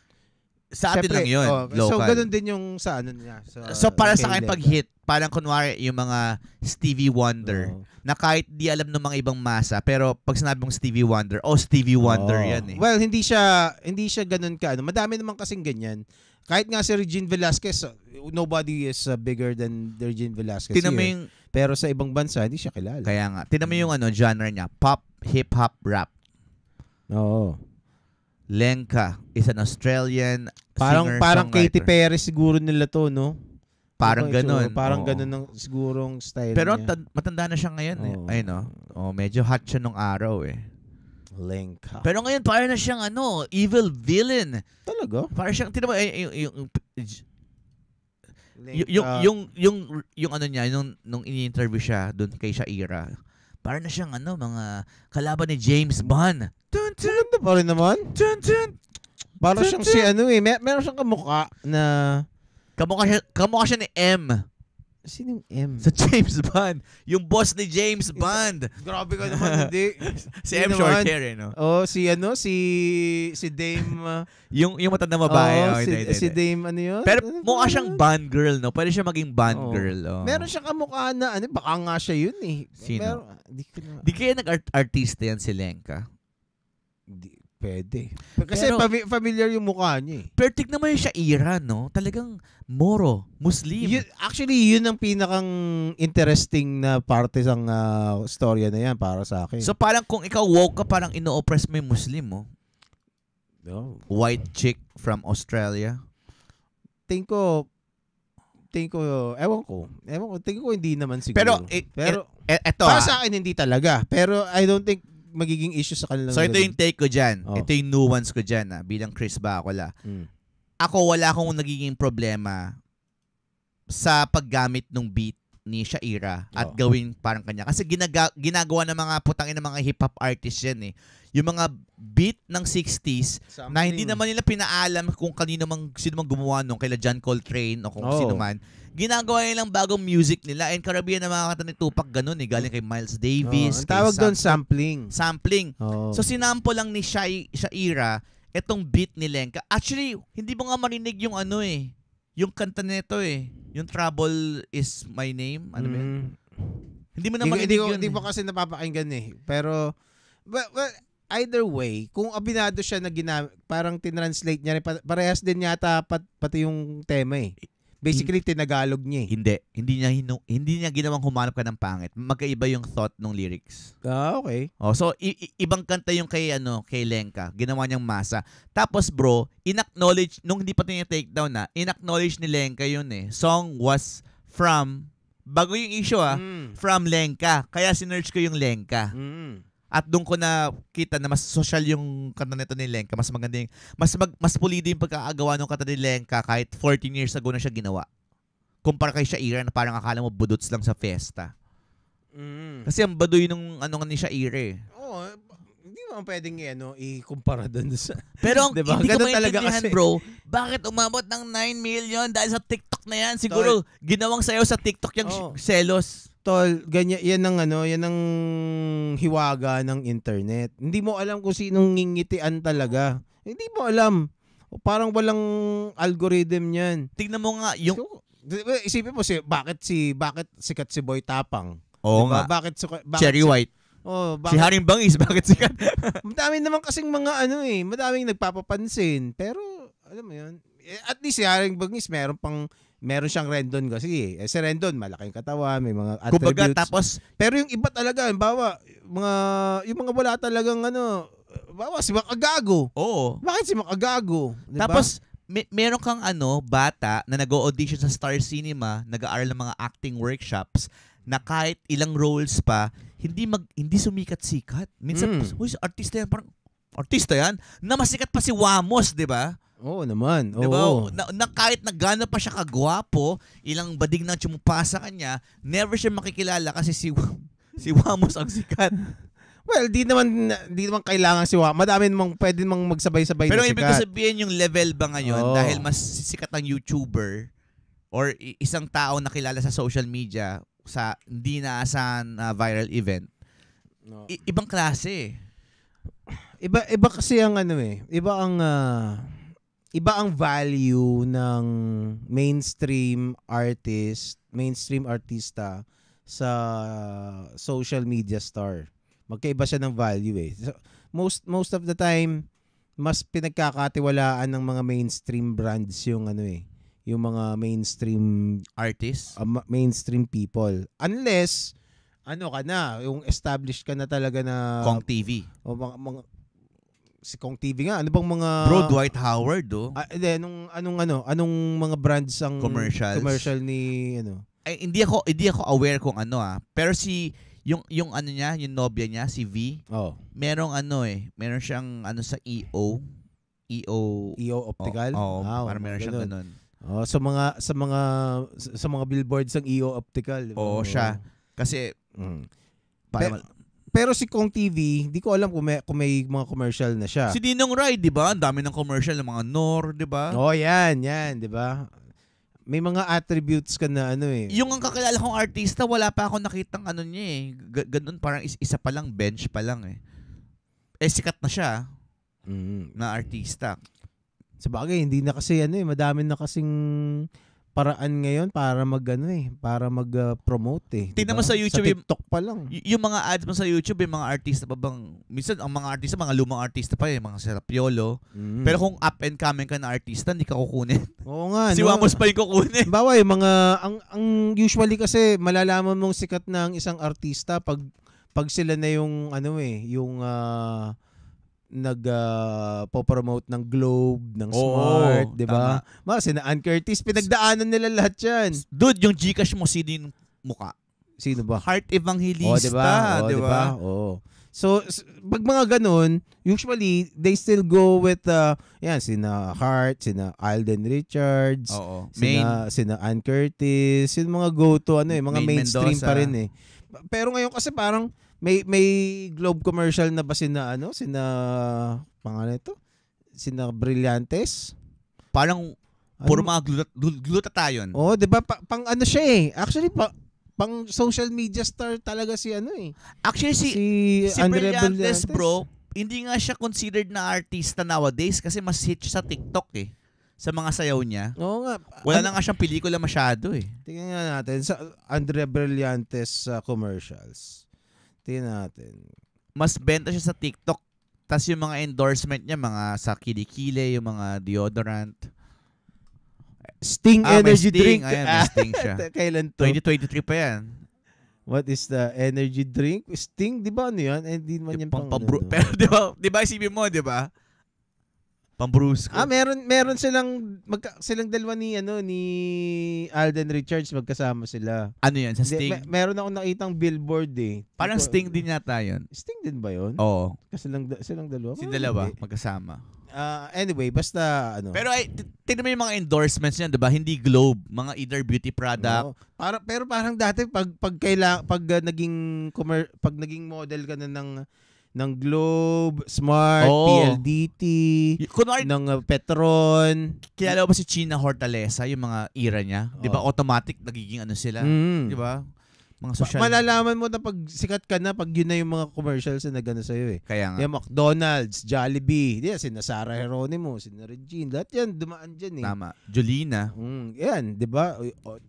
Sa atin Siyempre, lang yun, oh, local. So, ganoon din yung sa ano niya. Sa, So para sa akin pag hit, parang kunwari yung mga Stevie Wonder Oo. Oh. na kahit di alam ng mga ibang masa, pero pag sinabi mong Stevie Wonder, oh Stevie Wonder Oo. Oh. yan eh. Well, hindi siya hindi siya ganoon ka ano. Madami naman kasing ganyan. Kahit nga si Regine Velasquez, nobody is uh, bigger than Regine Velasquez. Tinan here. Pero sa ibang bansa, hindi siya kilala. Kaya nga. Tinan mo yung ano, genre niya. Pop, hip-hop, rap. Oo. Lenka is an Australian parang, singer Parang Katy Perry siguro nila to, no? Parang okay, ano ganun. Sure. Parang oh. ganun ng sigurong style Pero niya. matanda na siya ngayon. Oh. Eh. Ayun, no? oh, medyo hot siya nung araw eh. Lenka. Pero ngayon, parang na siyang ano, evil villain. Talaga? Parang siyang, tinan mo, yung, yung, yung y- yung, uh, yung, yung, yung ano niya, nung, nung ini-interview siya doon kay Shaira, para na siyang ano, mga kalaban ni James Bond. Tun, tun, dun, pa naman. Tun, tun. Parang siyang si ano eh, meron siyang kamukha na... Kamukha siya, kamukha siya ni M. Sino yung M? Sa James Bond. Yung boss ni James Bond. Grabe ka naman, hindi. si M. Shorter, eh, no? Oh, si ano, si si Dame. Uh, yung yung matanda mabae. Oh, oh, si, ito, ito, si Dame, ano yun? Pero ano mukha siyang Bond girl, no? Pwede siya maging Bond oh. girl. Oh. Meron siyang kamukha na, ano, baka nga siya yun, eh. Sino? Pero, di, ko na... di kaya nag-artista yan si Lenka? Di, Pwede. Kasi Pero, pami- familiar yung mukha niya eh. Perfect naman yung Shaira, no? Talagang Moro, Muslim. Yun, actually, yun ang pinakang interesting na parte sa uh, storya na yan para sa akin. So parang kung ikaw woke ka, parang ino-oppress mo yung Muslim, oh. No. White chick from Australia. Think ko, think ko, ewan ko. Ewan ko, think ko hindi naman siguro. Pero, eh, pero eh, e, eto, para ha? Ah. sa akin, hindi talaga. Pero I don't think magiging issue sa kanila. So ito yung take ko dyan. Oh. Ito yung nuance ko dyan ha, ah, bilang Chris Bacola. Mm. Ako wala akong nagiging problema sa paggamit ng beat ni Shaira at oh. gawin parang kanya. Kasi ginaga, ginagawa ng mga putang ng mga hip-hop artists yan eh. Yung mga beat ng 60s Something. na hindi naman nila pinaalam kung kanino mang, sino mang gumawa nung, kaila John Coltrane o kung oh. sino man. Ginagawa nila nilang bagong music nila and karabihan ng mga kanta ni Tupac ganun eh. Galing kay Miles Davis. Oh. tawag doon sampling. Sampling. Oh. So sinample lang ni Shai, Shaira itong beat ni Lenka. Actually, hindi mo nga marinig yung ano eh yung kanta nito eh, yung Trouble is My Name, ano ba mm. Hindi mo na marinig hindi ko, Hindi eh. pa kasi napapakinggan eh. Pero, but, but, either way, kung abinado siya na ginamit, parang tinranslate niya, parehas din yata pat, pati yung tema eh. Basically, hin- tinagalog niya eh. Hindi. Hindi niya, hinu- hindi niya ginawang humanap ka ng pangit. Magkaiba yung thought ng lyrics. Ah, okay. Oh, so, i- ibang kanta yung kay, ano, kay Lenka. Ginawa niyang masa. Tapos, bro, inacknowledge, nung hindi pa tinitake down na, inacknowledge ni Lenka yun eh. Song was from, bago yung issue ah, Mm. from Lenka. Kaya sinerge ko yung Lenka. Mm. At doon ko na kita na mas social yung kanta nito ni Lenka. Mas maganda yung, mas, mag, mas pulido yung pagkakagawa ng kanta ni Lenka kahit 14 years ago na siya ginawa. Kumpara kay Shaira na parang akala mo budots lang sa fiesta. Mm. Kasi ang baduy nung ano ni Shaira eh. Oo, oh, hindi mo pwedeng ano, ikumpara doon sa... Pero ang, diba? hindi ko talaga kasi. bro, bakit umabot ng 9 million dahil sa TikTok na yan? Siguro, Sorry. ginawang sayo sa TikTok yung oh. selos. Tol, ganyan, yan ang ano, yan ang hiwaga ng internet. Hindi mo alam kung sinong ngingitian talaga. Hindi mo alam. O parang walang algorithm yan. Tingnan mo nga, yung... So, isipin mo si bakit si bakit sikat si Boy Tapang? Oo diba? nga. Bakit, si, bakit Cherry si, White. Oh, bakit, si Haring Bangis, bakit sikat? madami naman kasing mga ano eh, madaming nagpapapansin. Pero, alam mo yun, eh, at least si Haring Bangis meron pang meron siyang Rendon kasi eh, si Rendon malaking katawa, may mga attributes. Kumbaga, tapos pero yung iba talaga, bawa mga yung mga wala talagang ano, bawa si Makagago. Oo. Bakit si Makagago? Diba? Tapos may, meron kang ano, bata na nag-audition sa Star Cinema, nag-aaral ng mga acting workshops na kahit ilang roles pa, hindi mag hindi sumikat sikat. Minsan, mm. artista yan, parang artista yan. na Namasikat pa si Wamos, 'di ba? Oo oh, naman. Oo. Diba? Oh. Na, na, kahit na gano'n pa siya kagwapo, ilang badig nang tsumpa sa kanya, never siya makikilala kasi si, si Wamos ang sikat. Well, di naman di naman kailangan siwa. Madami namang pwede namang magsabay-sabay Pero na ibig sabihin yung level ba ngayon oh. dahil mas sikat ang YouTuber or isang tao na kilala sa social media sa hindi naasahan uh, viral event. No. I- ibang klase. Iba iba kasi ang ano eh. Iba ang uh, iba ang value ng mainstream artist, mainstream artista sa social media star. Magkaiba siya ng value eh. So, most most of the time mas pinagkakatiwalaan ng mga mainstream brands yung ano eh, yung mga mainstream artists, uh, mainstream people. Unless ano ka na, yung established ka na talaga na Kong TV. O mga, mga si Kong TV nga. Ano bang mga Bro Dwight Howard do? Oh. Ah, hindi, anong anong ano, anong mga brands ang Commercials. commercial ni ano? Ay, hindi ako hindi ako aware kung ano ah. Pero si yung yung ano niya, yung nobya niya si V. Oh. Merong ano eh, meron siyang ano sa EO. EO EO Optical. Oh, oh ah, para meron siyang ganun. Oh, sa mga sa mga sa mga billboards ng EO Optical. Oo, oh, siya. Kasi mm. Para, Pero, pero si Kong TV, hindi ko alam kung may, kung may mga commercial na siya. Si Dinong Ride, di ba? Ang dami ng commercial ng mga Nor, di ba? Oh, yan, yan, di ba? May mga attributes ka na ano eh. Yung ang kakilala kong artista, wala pa ako nakitang ano niya eh. G- ganun, parang is- isa pa lang, bench pa lang eh. Eh, sikat na siya mm. na artista. Sa bagay, hindi na kasi ano eh, madami na kasing paraan ngayon para mag ano eh, para mag-promote ah, uh, eh. Tingnan diba? mo sa YouTube, sa TikTok pa lang. Y- yung mga ads mo sa YouTube, yung mga artista pa bang minsan ang mga artista, mga lumang artista pa eh, mga Serapiolo. Mm. Pero kung up and coming ka na artista, hindi ka kukunin. Oo nga. si no? Wamos pa yung kukunin. Bawa eh, mga ang ang usually kasi malalaman mong sikat na isang artista pag pag sila na yung ano eh, yung uh, nag-promote ah, ng Globe, ng Smart, di ba? Mga si Ann Curtis, pinagdaanan nila lahat yan. Dude, yung Gcash mo, sino yung muka? Sino ba? Heart Evangelista, oh, di ba? Oh, diba? diba? Oh. So, pag mga ganun, usually, they still go with, uh, yan, sina Hart, sina Alden Richards, Oo, sina, main, sina Ann Curtis, yung mga go-to, ano eh, mga main mainstream Mendoza. pa rin eh. Pero ngayon kasi parang, may may Globe commercial na ba sina ano sina pangalan ito? Sina Brillantes? Parang ano? puro ano? mga glutat, glutathione. Oh, 'di ba pa, pang ano siya eh. Actually pa, pang social media star talaga si ano eh. Actually si si, si Andre Brillantes, Brillantes bro, hindi nga siya considered na artista nowadays kasi mas hit sa TikTok eh sa mga sayaw niya. Oo nga. Wala ano, na nga siyang pelikula masyado eh. Tingnan nga natin sa Andrea Brillantes uh, commercials. Tingnan natin. Mas benta siya sa TikTok. Tapos yung mga endorsement niya, mga sa kilikili, yung mga deodorant. Sting ah, energy sting. drink. Ayan, may sting siya. Kailan to? 2023 pa yan. What is the energy drink? Sting, di ba ano eh, yan? Hindi man yung pang... pang bro- ano. pero di ba, di ba isipin mo, di ba? Pambrusko. Ah, meron meron silang magka, silang dalawa ni ano ni Alden Richards magkasama sila. Ano 'yan sa Sting? Hindi, me- meron akong nakitang billboard eh. Parang Ito, Sting din yata 'yon. Sting din ba 'yon? Oo. Kasi lang silang dalawa. Si dalawa hindi. magkasama. Uh, anyway, basta ano. Pero ay tingnan mo yung mga endorsements niyan, 'di ba? Hindi Globe, mga either beauty product. Oo. Para pero parang dati pag pag kailang, pag uh, naging comer- pag naging model ka na ng ng Globe, Smart, Oo. Oh. PLDT, Kunwari, ng uh, Petron. kilala mo ba si China Hortaleza, yung mga era niya? Di ba, oh. automatic, nagiging ano sila? Mm. Di ba? Mga social. Pa- malalaman mo na pag sikat ka na, pag yun na yung mga commercials na sa iyo eh. Kaya nga. Yung McDonald's, Jollibee, di, sina Sarah Heronimo, sina Regine, lahat yan dumaan diyan eh. Tama. Jolina. Mm, yan, di ba?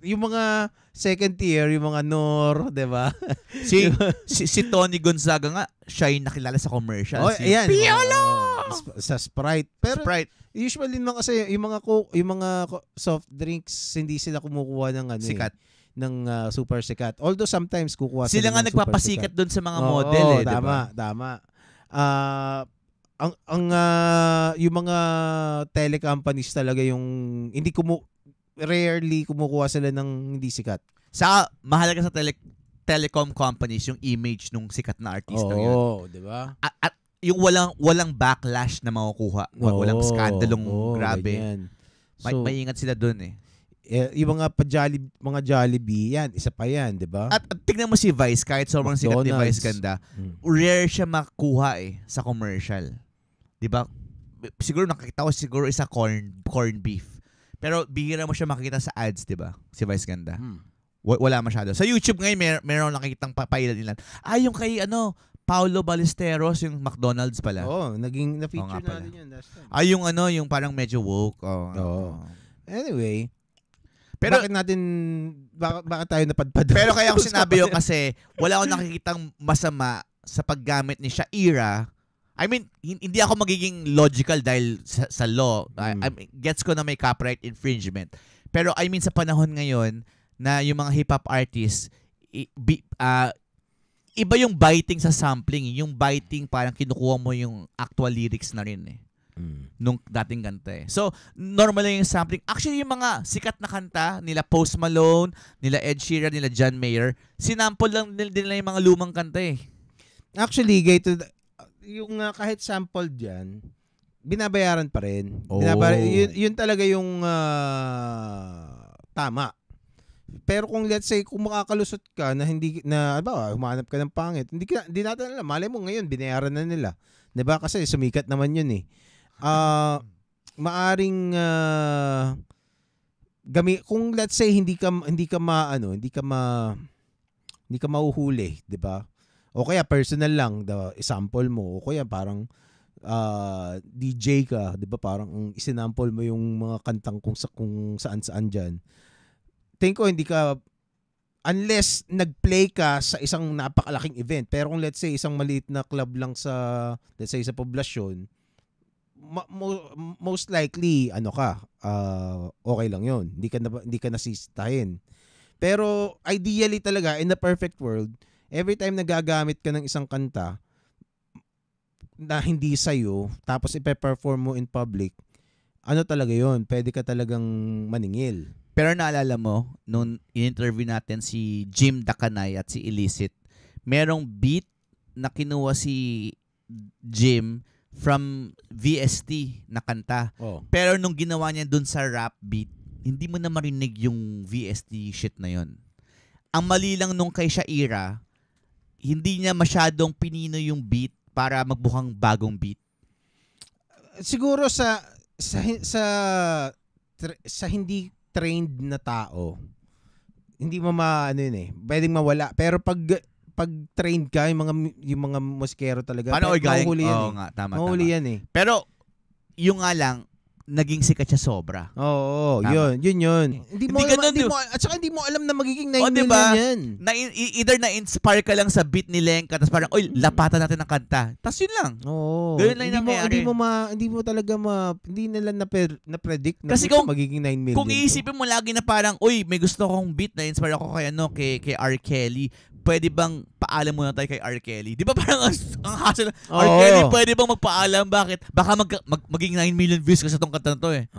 Yung mga second tier, yung mga Nor, di ba? Si, si, si Tony Gonzaga nga, siya yung nakilala sa commercials. Oh, yung ayan. Piolo! Oh, sa Sprite. Pero, Sprite. Usually naman kasi yung mga ko, yung mga soft drinks hindi sila kumukuha ng ano. Eh. Sikat. Eh ng uh, super sikat. Although sometimes kukuha sila, sila nga nagpapasikat doon sa mga Oo, model eh, tama, diba? tama. Uh, ang ang uh, yung mga telecompanies talaga yung hindi kumu rarely kumukuha sila ng hindi sikat. Sa mahalaga sa tele telecom companies yung image nung sikat na artista Oo, yun. Oo, 'di ba? At, at yung walang walang backlash na makukuha, Oo, walang skandalong oh, grabe. Ganyan. So, may, may ingat sila doon eh eh, yung mga pajali mga Jollibee, yan, isa pa yan, 'di ba? At, at tignan mo si Vice, kahit sobrang sikat ni Vice ganda, hmm. rare siya makuha eh sa commercial. 'Di ba? Siguro nakikita ko siguro isa corn corn beef. Pero bihira mo siya makita sa ads, 'di ba? Si Vice ganda. Hmm. wala masyado. Sa YouTube ngayon, mer meron nakikitang papailan nila. Ah, yung kay ano, Paolo Ballesteros, yung McDonald's pala. Oo, oh, naging na-feature oh, natin yun last time. Ah, yung ano, yung parang medyo woke. Oo. Oh, oh. Anyway, pero, bakit natin, bak, bakit tayo napadpad? Pero kaya ako sinabi yun kasi wala akong nakikitang masama sa paggamit ni Shaira. I mean, hindi ako magiging logical dahil sa, sa law. Mm. I, hmm. I gets ko na may copyright infringement. Pero I mean, sa panahon ngayon na yung mga hip-hop artists, i, bi, uh, iba yung biting sa sampling. Yung biting, parang kinukuha mo yung actual lyrics na rin eh mm. nung dating kanta eh. So, normal lang yung sampling. Actually, yung mga sikat na kanta, nila Post Malone, nila Ed Sheeran, nila John Mayer, sinample lang nila, nila yung mga lumang kanta eh. Actually, gated, yung uh, kahit sample dyan, binabayaran pa rin. Oh. Binabayaran, yun, yun talaga yung uh, tama. Pero kung let's say kung makakalusot ka na hindi na ba humanap ka ng pangit, hindi ka hindi natin alam. Malay mo ngayon binayaran na nila. 'Di ba? Kasi sumikat naman 'yun eh uh, maaring uh, gami kung let's say hindi ka hindi ka ano, hindi ka ma hindi ka mauhuli, 'di ba? O kaya personal lang the example mo, o kaya parang uh, ah, DJ ka, 'di ba? Parang um, isinample mo yung mga kantang kung sa kung saan-saan diyan. Tingko hindi ka unless nag-play ka sa isang napakalaking event. Pero kung let's say isang maliit na club lang sa let's say sa poblasyon, ma- mo- most likely ano ka uh, okay lang yon hindi ka na, hindi ka nasistahin pero ideally talaga in the perfect world every time nagagamit ka ng isang kanta na hindi sa iyo tapos ipe-perform mo in public ano talaga yon pwede ka talagang maningil pero naalala mo nung in-interview natin si Jim Dakanay at si Illicit merong beat na kinuha si Jim from VST na kanta. Oh. Pero nung ginawa niya dun sa rap beat, hindi mo na marinig yung VST shit na yon. Ang mali lang nung kay Shaira, hindi niya masyadong pinino yung beat para magbukang bagong beat. Siguro sa sa sa tra- sa hindi trained na tao, hindi mo ma ano yun eh, pwedeng mawala. Pero pag pag trained ka yung mga yung mga muskero talaga. Paano or galing? Oo oh, eh. nga, tama mahuli tama. yan eh. Pero yung nga lang naging sikat siya sobra. Oo, oh, oh, yun, yun yun. Hindi mo, alam, hindi mo, at saka hindi mo alam na magiging 9 oh, diba? yan. Na, either na-inspire ka lang sa beat ni Lenka, tapos parang, oy, lapatan natin ang kanta. Tapos yun lang. Oo. Oh, Ganun lang hindi mo, hindi mo, ma, hindi mo talaga ma, hindi nila na, na predict na Kasi kung, magiging 9 million. Kung iisipin mo lagi na parang, oy, may gusto akong beat na inspire ako kay, ano, kay, kay R. Kelly pwede bang paalam muna tayo kay R. Kelly? Di ba parang ang, ang hassle, Oo. R. Kelly, pwede bang magpaalam? Bakit? Baka mag, mag, maging 9 million views kasi itong kanta na to eh.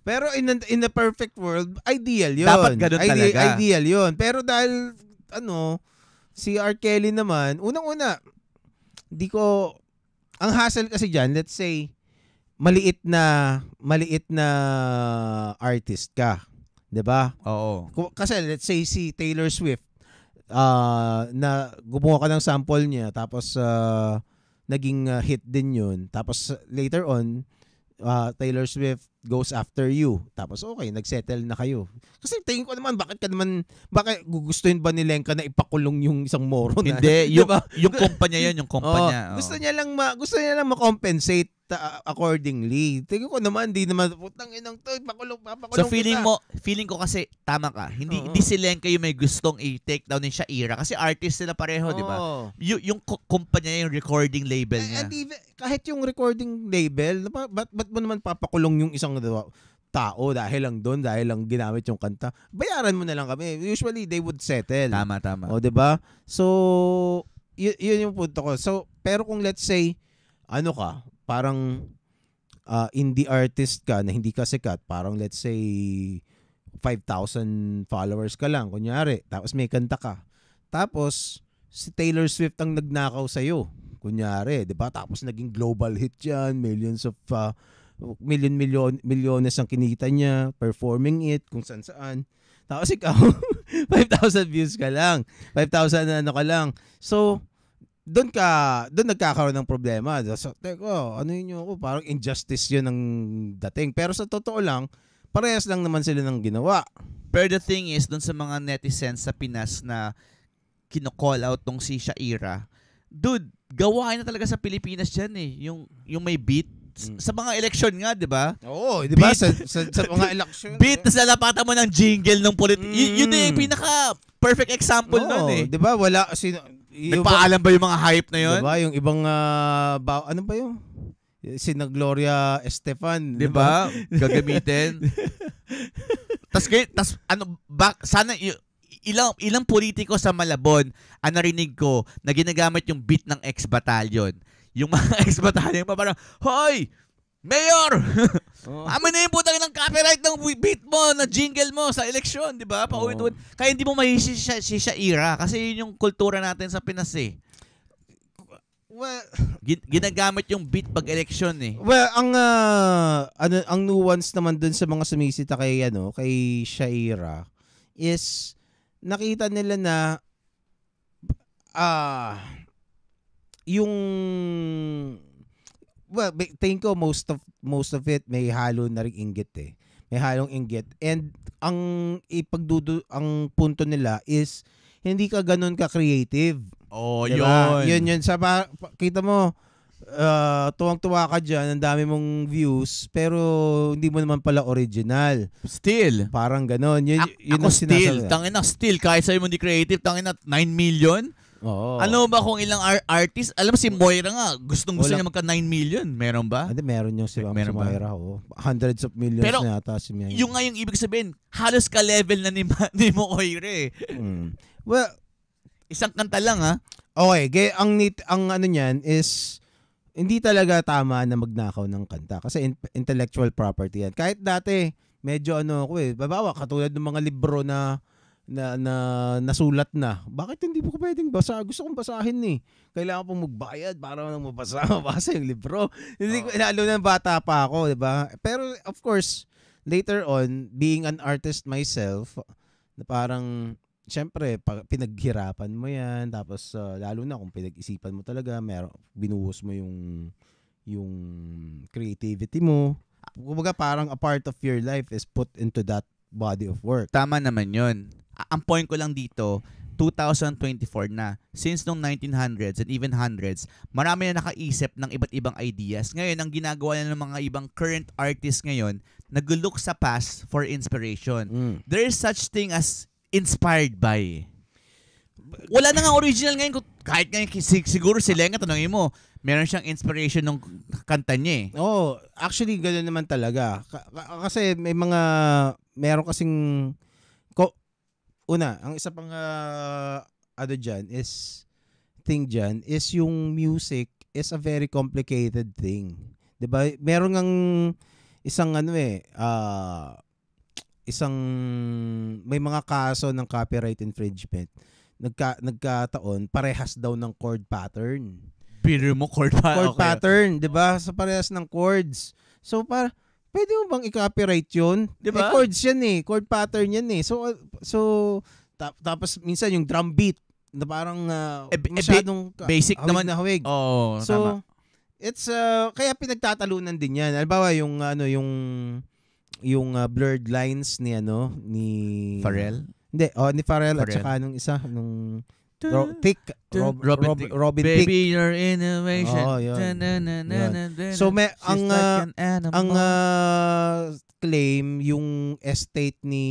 Pero in a, in a perfect world, ideal yun. Dapat ganun Ide- talaga. Ideal yun. Pero dahil ano, si R. Kelly naman, unang-una, di ko ang hassle kasi diyan, let's say maliit na maliit na artist ka, 'di ba? Oo. Kasi let's say si Taylor Swift, uh, na gumawa ka ng sample niya tapos uh, naging uh, hit din yun. Tapos later on, uh, Taylor Swift goes after you. Tapos okay, nagsettle na kayo. Kasi tingin ko naman bakit ka naman bakit gugustuhin ba ni Lenka na ipakulong yung isang moron? Hindi, yung, diba? yung kumpanya 'yan, yung kumpanya. Oh, oh. Gusto niya lang ma, gusto niya lang ma-compensate uh, accordingly. Tingin ko naman, hindi naman, putang inang to, pakulong, papakulong So feeling kita. mo, feeling ko kasi, tama ka, hindi, Oo. hindi si Lenka yung may gustong i-take down ni Shaira kasi artist sila pareho, di ba? Y- yung ko- kumpanya yung recording label eh, niya. And even, kahit yung recording label, ba- ba't, ba't mo naman papakulong yung isang tao dahil lang doon, dahil lang ginamit yung kanta, bayaran mo na lang kami. Usually, they would settle. Tama, tama. O, di ba? So, y- yun yung punto ko. So, pero kung let's say, ano ka, parang uh, indie artist ka na hindi ka sikat, parang let's say 5,000 followers ka lang, kunyari, tapos may kanta ka. Tapos, si Taylor Swift ang nagnakaw sa'yo, kunyari, di ba? Tapos naging global hit yan, millions of, uh, million, million, milyones ang kinita niya, performing it, kung saan saan. Tapos ikaw, 5,000 views ka lang, 5,000 ano ka lang. So, doon ka, doon nagkakaroon ng problema. Diba? So, teko, ano yun ako, oh, parang injustice yun ang dating. Pero sa totoo lang, parehas lang naman sila ng ginawa. Pero the thing is, doon sa mga netizens sa Pinas na kino-call out tong si Shaira, dude, gawain na talaga sa Pilipinas yan eh. Yung, yung may beat, mm. sa mga election nga, di ba? Oo, di ba? Sa, sa, sa mga election. Beat, tapos eh. lalapatan mo ng jingle ng polit... Mm. Y- yun yung mm. pinaka perfect example Oo, nun eh. Di ba? Wala, sino, Nagpaalam ba yung mga hype na yun? Diba? Yung ibang, uh, ba, ano ba yung? Sina Gloria Estefan. Di diba? ba? Gagamitin. tas, kay, tas, ano, bak, sana, ilang, ilang politiko sa Malabon ang narinig ko na ginagamit yung beat ng ex batalyon Yung mga ex batalyon pa parang, Hoy! Mayor! Oh. Amin na yung putang ng copyright ng beat mo, na jingle mo sa eleksyon, di ba? Oh. Paulit-ulit. Oh. Kaya hindi mo si mahisisha-ira kasi yun yung kultura natin sa Pinas eh. Well, ginagamit yung beat pag eleksyon eh. Well, ang uh, ano ang nuance naman dun sa mga sumisita kay ano, kay Shaira is nakita nila na ah uh, yung well, tingin ko most of most of it may halo na ring inggit eh. May halong inggit. And ang ipagdudu ang punto nila is hindi ka ganun ka creative. Oh, diba? yun. Yun yun sa kita mo uh, tuwang-tuwa ka diyan, ang dami mong views, pero hindi mo naman pala original. Still. Parang ganun. Yun, A- yun ako still. Tangina, still. Kahit sa'yo mo hindi creative, tangina, 9 million? Oo. Ano ba kung ilang ar- artist? Alam si Moira nga, gustong gusto niya magka 9 million. Meron ba? Hindi, meron yung si Meron si ba? Moira. Oh. Hundreds of millions Pero, na yata si Moira. Yung nga yung ibig sabihin, halos ka-level na ni, ni Moira eh. Mm. Well, Isang kanta lang ha. okay. ge- ang, nit- ang ano niyan is, hindi talaga tama na magnakaw ng kanta. Kasi in- intellectual property yan. Kahit dati, medyo ano ako eh. Babawa, katulad ng mga libro na na, na nasulat na. Bakit hindi po pwedeng basa? Gusto kong basahin ni. Eh. Kailangan pong magbayad para nang mabasa, mabasa yung libro. Hindi ko, lalo na bata pa ako, di ba? Pero of course, later on, being an artist myself, na parang, syempre, pag, pinaghirapan mo yan. Tapos, uh, lalo na kung pinag-isipan mo talaga, meron, binuhos mo yung, yung creativity mo. Kumbaga parang a part of your life is put into that body of work. Tama naman yun ang point ko lang dito, 2024 na. Since nung 1900s and even hundreds, marami na nakaisip ng iba't ibang ideas. Ngayon, ang ginagawa na ng mga ibang current artists ngayon, nag-look sa past for inspiration. Mm. There is such thing as inspired by. Wala na nga original ngayon. Kahit ngayon, siguro si Lenga, tanongin mo, meron siyang inspiration ng kanta niya eh. Oo, oh, actually, ganoon naman talaga. K- kasi may mga, meron kasing una, ang isa pang uh, ano dyan is, thing dyan is yung music is a very complicated thing. 'Di ba? Meron ngang isang ano eh uh, isang may mga kaso ng copyright infringement nagka nagkataon parehas daw ng chord pattern. Pero mo chord, pa- chord okay. pattern, 'di ba? Sa so, parehas ng chords. So para Pwede mo bang i-copyright yun? Diba? Eh, chords yan eh. Chord pattern yan eh. So, uh, so tap, tapos minsan yung drum beat na parang uh, e, masyadong e, basic hawig naman na hawig. Oo, oh, so, tama. It's uh, kaya pinagtatalunan din 'yan. Halimbawa yung ano yung yung uh, blurred lines ni ano ni Pharrell. Hindi, oh ni Pharrell, Pharrell. at saka nung isa nung Ro- Thick, Rob, Robin, Rob, Thick. Robin Baby, your innovation. Oh, yun. yun. So may ang like an ang uh, claim yung estate ni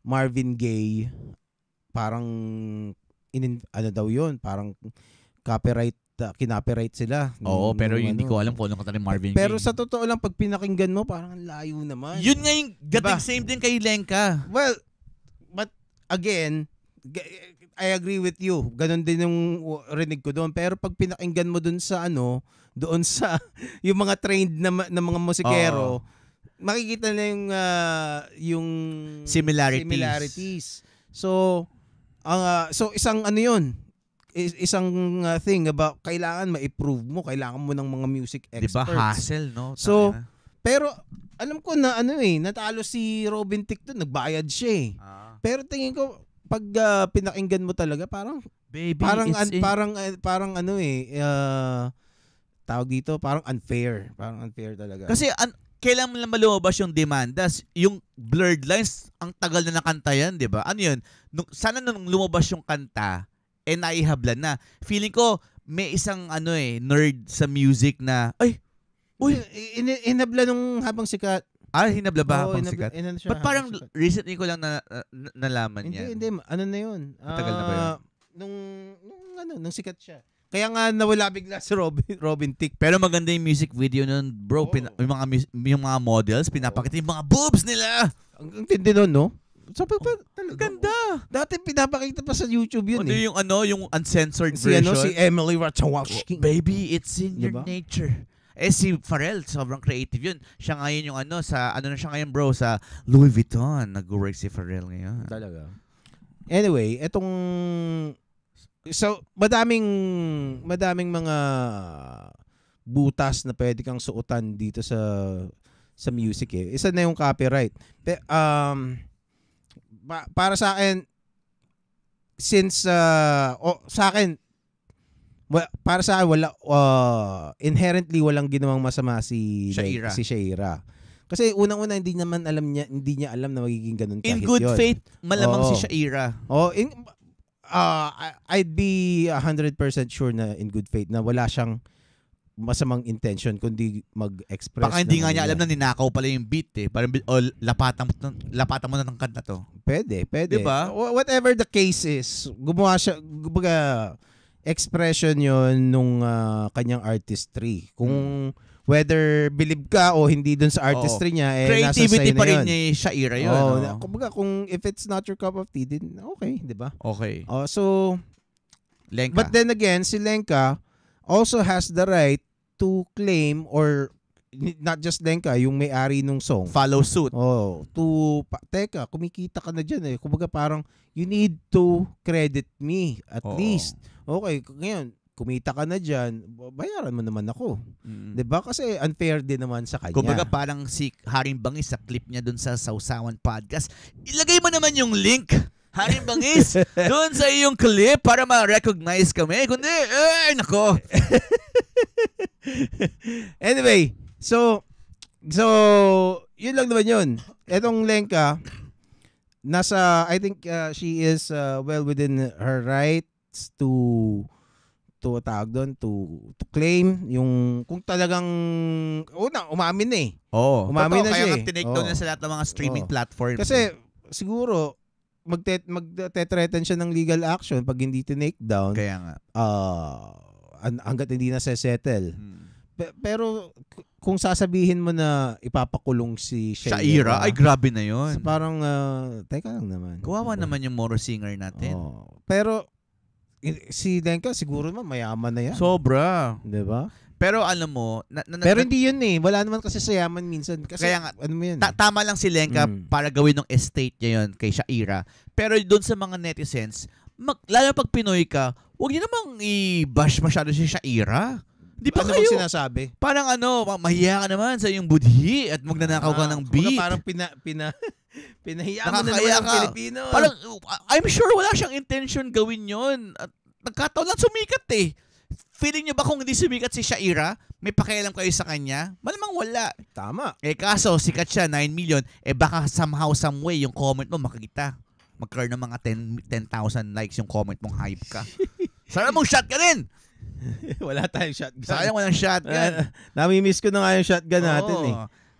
Marvin Gaye parang in, ano daw yun, parang copyright uh, kinopyright sila. Oo, ng, pero yung, ano. hindi ko alam kung ano kanta ni Marvin Pero sa totoo lang, pag pinakinggan mo, parang layo naman. Yun nga yung diba? same din kay Lenka. Well, but again, I agree with you. Ganon din yung rinig ko doon. Pero pag pinakinggan mo doon sa ano, doon sa yung mga trained na, na mga musikero, uh makikita na yung uh, yung similarities. similarities. So uh, so isang ano 'yun? Is, isang uh, thing about kailangan ma-improve mo, kailangan mo ng mga music experts. 'Di ba hassle, no? Tama so pero alam ko na ano eh, natalo si Robin Tick doon, nagbayad siya eh. Ah. Pero tingin ko pag uh, pinakinggan mo talaga parang baby parang an, in... parang uh, parang ano eh uh, tawag dito parang unfair, parang unfair talaga. Kasi an, kailan lang lumabas yung demandas, yung blurred lines, ang tagal na nakanta yan, 'di ba? Ano 'yun? Nung, sana nung lumabas yung kanta, eh naihablan na. Feeling ko may isang ano eh nerd sa music na ay Uy, in, in, inabla nung habang sikat Ah, hinablaba oh, pang hinab- sikat. Inan siya, But parang sikat. recently ko lang na, na, nalaman hindi, yan. Hindi, hindi. Ano na yun? Matagal uh, na ba yun? Ah, nung, nung, ano, nung sikat siya. Kaya nga nawala bigla si Robin, Robin Tick. Pero maganda yung music video nun, bro. Oh. Pina, yung, mga, yung mga models, pinapakita yung mga boobs nila. Ang, ang tindi nun, no? So, pa, pa, talaga. Ganda. Dati pinapakita pa sa YouTube yun o, ano eh. yung ano, yung uncensored si, version. Ano, si Emily Ratajkowski. Baby, it's in diba? your nature eh si Pharrell, sobrang creative yun. Siya ngayon yung ano, sa, ano na siya ngayon bro, sa Louis Vuitton. Nag-work si Pharrell ngayon. Talaga. Anyway, etong so madaming madaming mga butas na pwede kang suotan dito sa sa music eh. Isa na yung copyright. Pe, um ba, para sa akin since uh, oh, sa akin well, para sa akin, wala, uh, inherently walang ginawang masama si Shaira. Like, si Shaira. Kasi unang-una hindi naman alam niya, hindi niya alam na magiging ganun kahit In good yun. faith, malamang oh. si Shaira. Oh, in, uh, I'd be 100% sure na in good faith na wala siyang masamang intention kundi mag-express. Baka hindi nga niya alam na ninakaw pala yung beat eh. Parang o, lapatan, lapatan mo na ng kanta to. Pwede, pwede. Diba? Whatever the case is, gumawa siya, kumbaga, expression yon nung uh, kanyang artistry. Kung hmm. whether believe ka o hindi dun sa artistry oh. niya, eh, Creativity nasa pa rin niya sa era yun. Oh, oh. Kumbaga, kung if it's not your cup of tea, then okay, di ba? Okay. Oh, so, Lenka. But then again, si Lenka also has the right to claim or not just Lenka, yung may-ari nung song. Follow suit. Oh, to pa, teka, kumikita ka na diyan eh. Kumbaga parang you need to credit me at oh. least okay, ngayon, kumita ka na dyan, bayaran mo naman ako. Mm. 'Di ba? Kasi unfair din naman sa kanya. Kumbaga parang si Haring Bangis sa clip niya dun sa Sausawan podcast, ilagay mo naman yung link. Haring Bangis, dun sa iyong clip para ma-recognize kami. Kundi, eh, nako. anyway, so, so, yun lang naman yun. Etong Lenka, nasa, I think uh, she is uh, well within her right rights to to tawag doon to to claim yung kung talagang una umamin na eh. Oo. Umamin na siya. Kaya eh. take down na sa lahat ng mga streaming Oo. platforms. Kasi siguro magte magte-threaten siya ng legal action pag hindi tinake down. Kaya nga. Uh, ah, ang, hangga't hindi na settle. Hmm. pero kung sasabihin mo na ipapakulong si Shakira. Shaira, ay grabe na 'yon. So parang uh, teka lang naman. Kuwawa diba? Ano naman yung Moro singer natin. Oh. Pero si Lenka siguro naman mayaman na yan. Sobra. 'Di ba? Pero alam mo, na, na, Pero hindi 'yun eh. Wala naman kasi sa yaman minsan kasi kaya nga, ano mo 'yun. Ta- eh. tama lang si Lenka mm. para gawin ng estate niya yun kay Shaira. Pero doon sa mga netizens, mag, lalo pag Pinoy ka, huwag niyo namang i-bash masyado si Shaira. Di ba ano kayo? sinasabi? Parang ano, mahiya ka naman sa iyong budhi at magnanakaw ah, ka ng beat. Parang pina, pina, Pinahiya mo na naman ang Pilipino. Parang, I'm sure wala siyang intention gawin yon. At nagkataon lang sumikat eh. Feeling niyo ba kung hindi sumikat si Shaira, may pakialam kayo sa kanya? Malamang wala. Tama. Eh kaso, sikat siya, 9 million. Eh baka somehow, someway, yung comment mo makikita. Magkaroon ng mga 10, 10,000 likes yung comment mong hype ka. Sana mong shot ka rin! wala tayong shotgun. Sayang walang shotgun. Uh, namimiss ko na nga yung shotgun Oo. natin eh.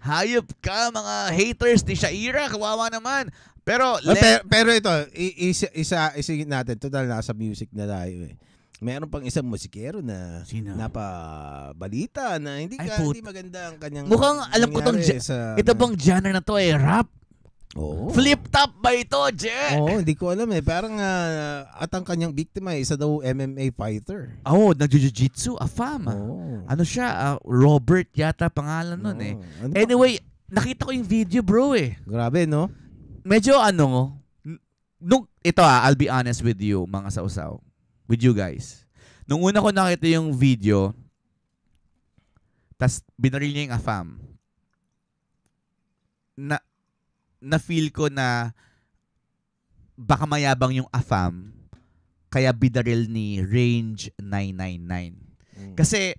Hayop ka mga haters ni Shaira, kawawa naman. Pero, let... pero, pero ito, isa, isa, isingit natin, total nasa music na tayo eh. Meron pang isang musikero na Sino? napabalita na hindi, ka, Ay, hindi maganda ang kanyang Mukhang alam ko tong, sa, ito ano. bang genre na to eh, rap? Oo. Flip top ba ito, Je? Oo, hindi ko alam eh. Parang uh, at ang kanyang biktima ay eh, isa daw MMA fighter. Oo, oh, nagjo-jiu-jitsu, afam. Oh. Ano siya, uh, Robert yata pangalan nun oh. eh. Ano anyway, ba? nakita ko yung video bro eh. Grabe, no? Medyo ano, nung, ito ah, I'll be honest with you, mga sausaw. With you guys. Nung una ko nakita yung video, tas binaril niya yung afam. Na, na feel ko na baka mayabang yung AFAM kaya bidaril ni Range 999. Mm. Kasi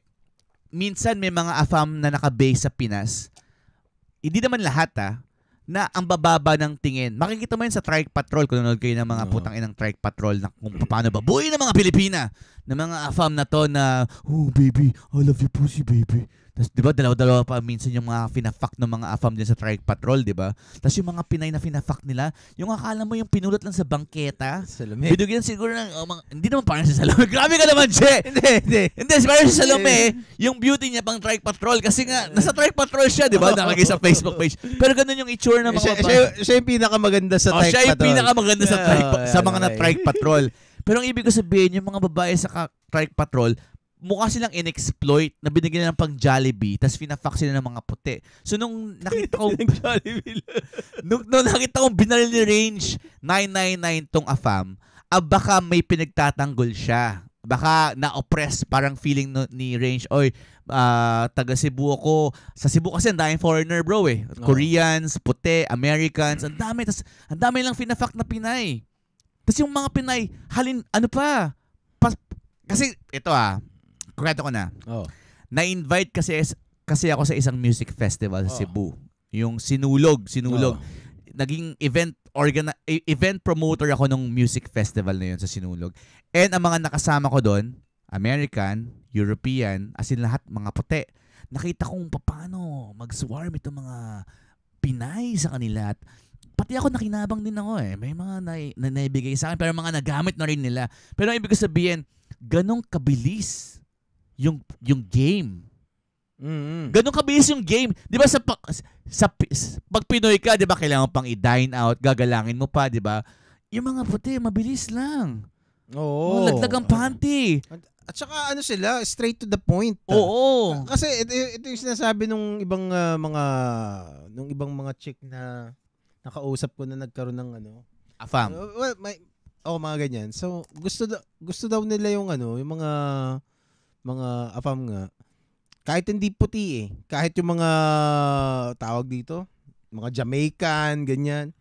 minsan may mga AFAM na nakabase sa Pinas. Hindi naman lahat ah na ang bababa ng tingin. Makikita mo yun sa Trike Patrol kung nanonood kayo ng mga uh-huh. putang inang Trike Patrol na kung paano ba buhay ng mga Pilipina ng mga AFAM na to na oh baby, I love you pussy baby. Tapos, di ba, dalawa-dalawa pa minsan yung mga finafuck ng mga afam din sa trike patrol, di ba? Tapos yung mga Pinay na finafuck nila, yung akala mo yung pinulot lang sa bangketa. Salome. Binugyan siguro ng, oh, mga, hindi naman parang si Salome. Grabe ka naman, Che! hindi, hindi. Hindi, parang si Salome, yung beauty niya pang trike patrol. Kasi nga, nasa trike patrol siya, di ba? Nakalagay sa Facebook page. Pero ganun yung itsure ng mga siya, siya, siya, yung pinakamaganda sa oh, trike patrol. Siya yung pinakamaganda sa trike, sa mga na trike patrol. Pero ang ibig ko sabihin, yung mga babae sa trike patrol, mukha silang inexploit na binigyan ng pang Jollibee tapos fina-fuck sila ng mga puti. So nung nakita ko nung, nung nakita ko binaril ni Range 999 tong AFAM, ah, baka may pinagtatanggol siya. Baka na-oppress parang feeling no, ni Range, oy, uh, taga Cebu ako. Sa Cebu kasi ang daming foreigner bro eh. Koreans, puti, Americans, ang dami. Tapos ang dami lang fina-fuck na Pinay. Tapos yung mga Pinay, halin, ano pa? Pas, kasi ito ah, kwento ko na. Oh. Na-invite kasi kasi ako sa isang music festival sa oh. Cebu. Yung sinulog, sinulog. Oh. Naging event organ e, event promoter ako nung music festival na yun sa Sinulog. And ang mga nakasama ko doon, American, European, as in lahat mga puti. Nakita kong paano mag-swarm itong mga Pinay sa kanila at pati ako nakinabang din ako eh. May mga na, na naibigay sa akin pero mga nagamit na rin nila. Pero ang ibig sabihin, ganong kabilis yung yung game. Mm-hmm. Ganun kabilis yung game. 'Di ba sa, pag, sa pag Pinoy ka, 'di ba kailangan pang i-dine out, gagalangin mo pa, 'di ba? Yung mga puti, mabilis lang. Oo. Oh, laglag ang panty. At, at saka ano sila, straight to the point. Ah. Oo. Kasi ito, ito yung sinasabi nung ibang uh, mga nung ibang mga chick na nakausap ko na nagkaroon ng ano, afam. Well, may oh mga ganyan. So gusto gusto daw nila yung ano, yung mga mga afam nga, kahit hindi puti eh, kahit yung mga tawag dito, mga Jamaican, ganyan,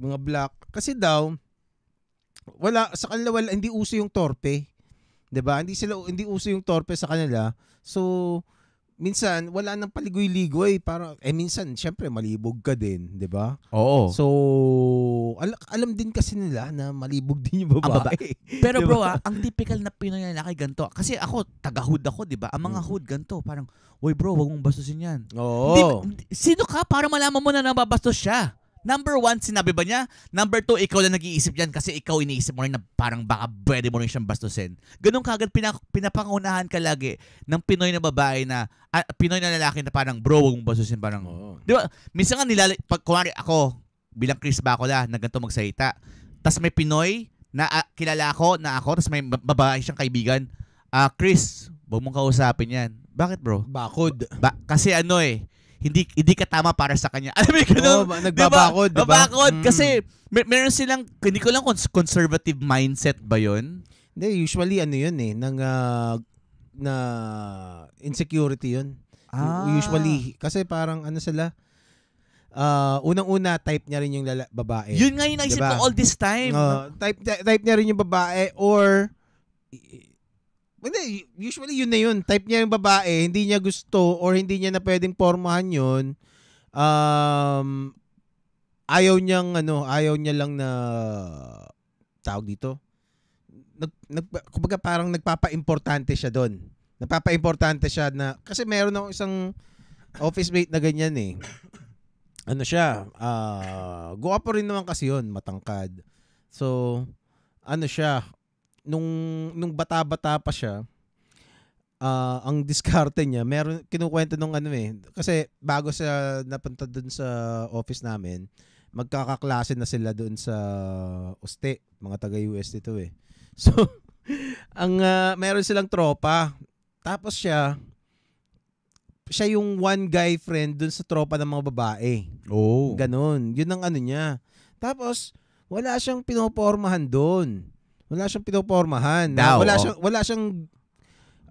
mga black, kasi daw, wala, sa kanila wala, hindi uso yung torpe. 'di ba? Hindi sila hindi uso yung torpe sa kanila. So minsan wala nang paligoy-ligoy eh. para eh minsan syempre malibog ka din, 'di ba? Oo. So al- alam din kasi nila na malibog din yung babae. Ah, Pero diba? bro, ah, ang typical na Pinoy na lalaki ganto. Kasi ako taga-hood ako, 'di ba? Ang mga mm. hood ganto, parang, "Uy bro, wag mong bastusin 'yan." Oo. Di, sino ka para malaman mo na nababastos siya? Number one, sinabi ba niya? Number two, ikaw na nag-iisip yan kasi ikaw iniisip mo rin na parang baka pwede mo rin siyang bastusin. Ganun kagad pinak- pinapangunahan ka lagi ng Pinoy na babae na, uh, Pinoy na lalaki na parang bro, huwag mong bastusin. Parang, oh. di ba? Minsan nga nilala, pag kumari ako, bilang Chris Bacola, na ganito magsalita. Tapos may Pinoy na uh, kilala ako, na ako, tapos may babae siyang kaibigan. Uh, Chris, huwag mong kausapin yan. Bakit bro? Bakod. Ba- kasi ano eh, hindi hindi ka tama para sa kanya. Alam mo yun, oh, nagbabakod, diba? diba? Babakod mm. kasi mer- meron silang hindi ko lang cons- conservative mindset ba 'yon? Hindi, usually ano 'yun eh, nang uh, na insecurity 'yun. Ah. Usually kasi parang ano sila uh, unang-una type niya rin yung lala- babae. Yun nga yung naisip diba? ko all this time. Uh, type type niya rin yung babae or hindi, usually yun na yun. Type niya yung babae, hindi niya gusto or hindi niya na pwedeng pormahan yun. Um, ayaw niyang, ano, ayaw niya lang na, tawag dito, nag, nag, kumbaga parang nagpapa-importante siya doon. Napapa-importante siya na, kasi meron ako isang office mate na ganyan eh. Ano siya, uh, guwapo rin naman kasi yun, matangkad. So, ano siya, nung nung bata-bata pa siya, uh, ang diskarte niya, meron kinukuwento nung ano eh, kasi bago siya napunta doon sa office namin, magkakaklase na sila doon sa Uste, mga taga UST to eh. So ang uh, meron silang tropa. Tapos siya siya yung one guy friend doon sa tropa ng mga babae. Oh. Ganon. Yun ang ano niya. Tapos, wala siyang pinopormahan doon. Wala siyang pinopormahan. Daw, wala oh. siyang wala siyang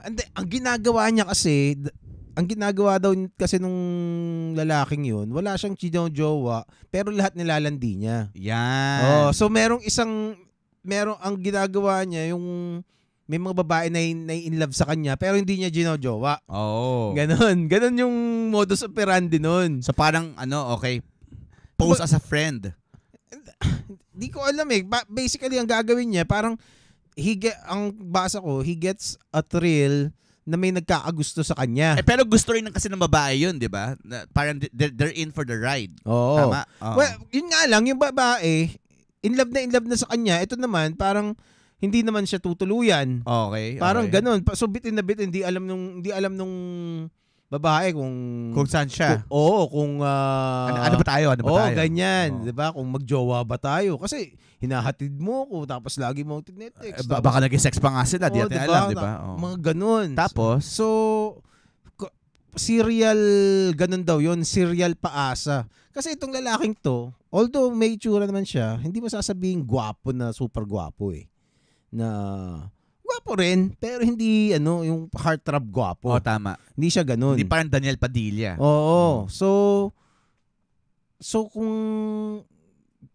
and, ang ginagawa niya kasi ang ginagawa daw kasi nung lalaking yun, wala siyang jowa pero lahat nilalandi niya. Yan. Oh, so merong isang merong ang ginagawa niya yung may mga babae na, na in love sa kanya pero hindi niya ginojowa. Oo. Oh. Ganon. Ganon yung modus operandi nun. So parang ano, okay, pose as a friend. di ko alam eh. Ba- basically, ang gagawin niya, parang, he get, ang basa ko, he gets a thrill na may nagkakagusto sa kanya. Eh, pero gusto rin kasi ng babae yun, di ba? Parang they're, in for the ride. Oo. Tama? Oo. Well, yun nga lang, yung babae, in love na in love na sa kanya, ito naman, parang hindi naman siya tutuluyan. Okay. Parang okay. ganun. So, bitin na bitin, hindi alam nung, hindi alam nung babae kung kung saan siya. Kung, oo, kung uh, ano, ano ba tayo? Ano ba oo, tayo? ganyan, oh. 'di ba? Kung magjowa ba tayo? Kasi hinahatid mo ko tapos lagi mo tinetext. Uh, baka naging sex pa nga sila, di oh, natin alam, 'di ba? Oh. Mga ganun. Tapos so serial ganun daw 'yon, serial paasa. Kasi itong lalaking 'to, although may tsura naman siya, hindi mo sasabihin gwapo na super gwapo eh. Na gwapo rin, pero hindi ano, yung heartthrob gwapo. Oo, oh, tama. Hindi siya ganun. Hindi parang Daniel Padilla. Oo. Hmm. So, so kung,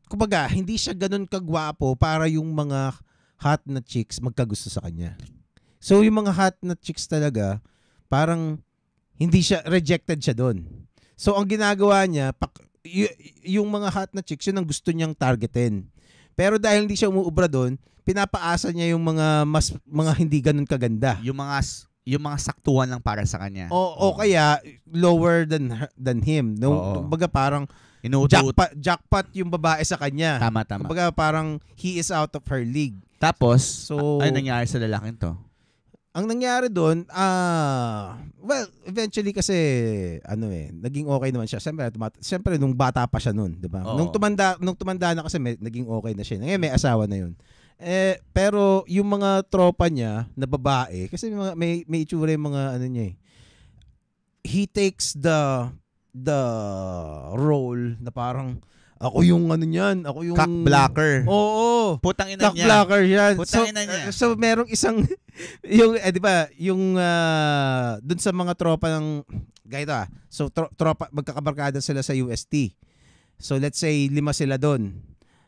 kumbaga, hindi siya ganun kagwapo para yung mga hot na chicks magkagusto sa kanya. So, yung mga hot na chicks talaga, parang hindi siya, rejected siya doon. So, ang ginagawa niya, pak, y- yung mga hot na chicks, yun ang gusto niyang targetin. Pero dahil hindi siya umuubra doon, pinapaasa niya yung mga mas mga hindi ganun kaganda. Yung mga yung mga saktuhan lang para sa kanya. O, o oh. kaya lower than than him. No, kumbaga parang Jackpot, jackpot yung babae sa kanya. Tama, tama. Kumbaga parang he is out of her league. Tapos, so, ano nangyari sa lalaking to? Ang nangyari doon, uh, ah, well, eventually kasi, ano eh, naging okay naman siya. Siyempre, tumat- siyempre nung bata pa siya noon, di ba? Nung tumanda, nung tumanda na kasi, may, naging okay na siya. Ngayon may asawa na yun. Eh, pero yung mga tropa niya na babae, kasi may, may, may itsura yung mga ano niya eh. He takes the the role na parang ako yung ano niyan, ako yung cock blocker. Oo. Putang ina niya. Cock blocker 'yan. Putang so, ina niya. so merong isang yung eh, di ba, yung uh, dun sa mga tropa ng ganito ah. So tro, tropa magkakabarkada sila sa UST. So let's say lima sila doon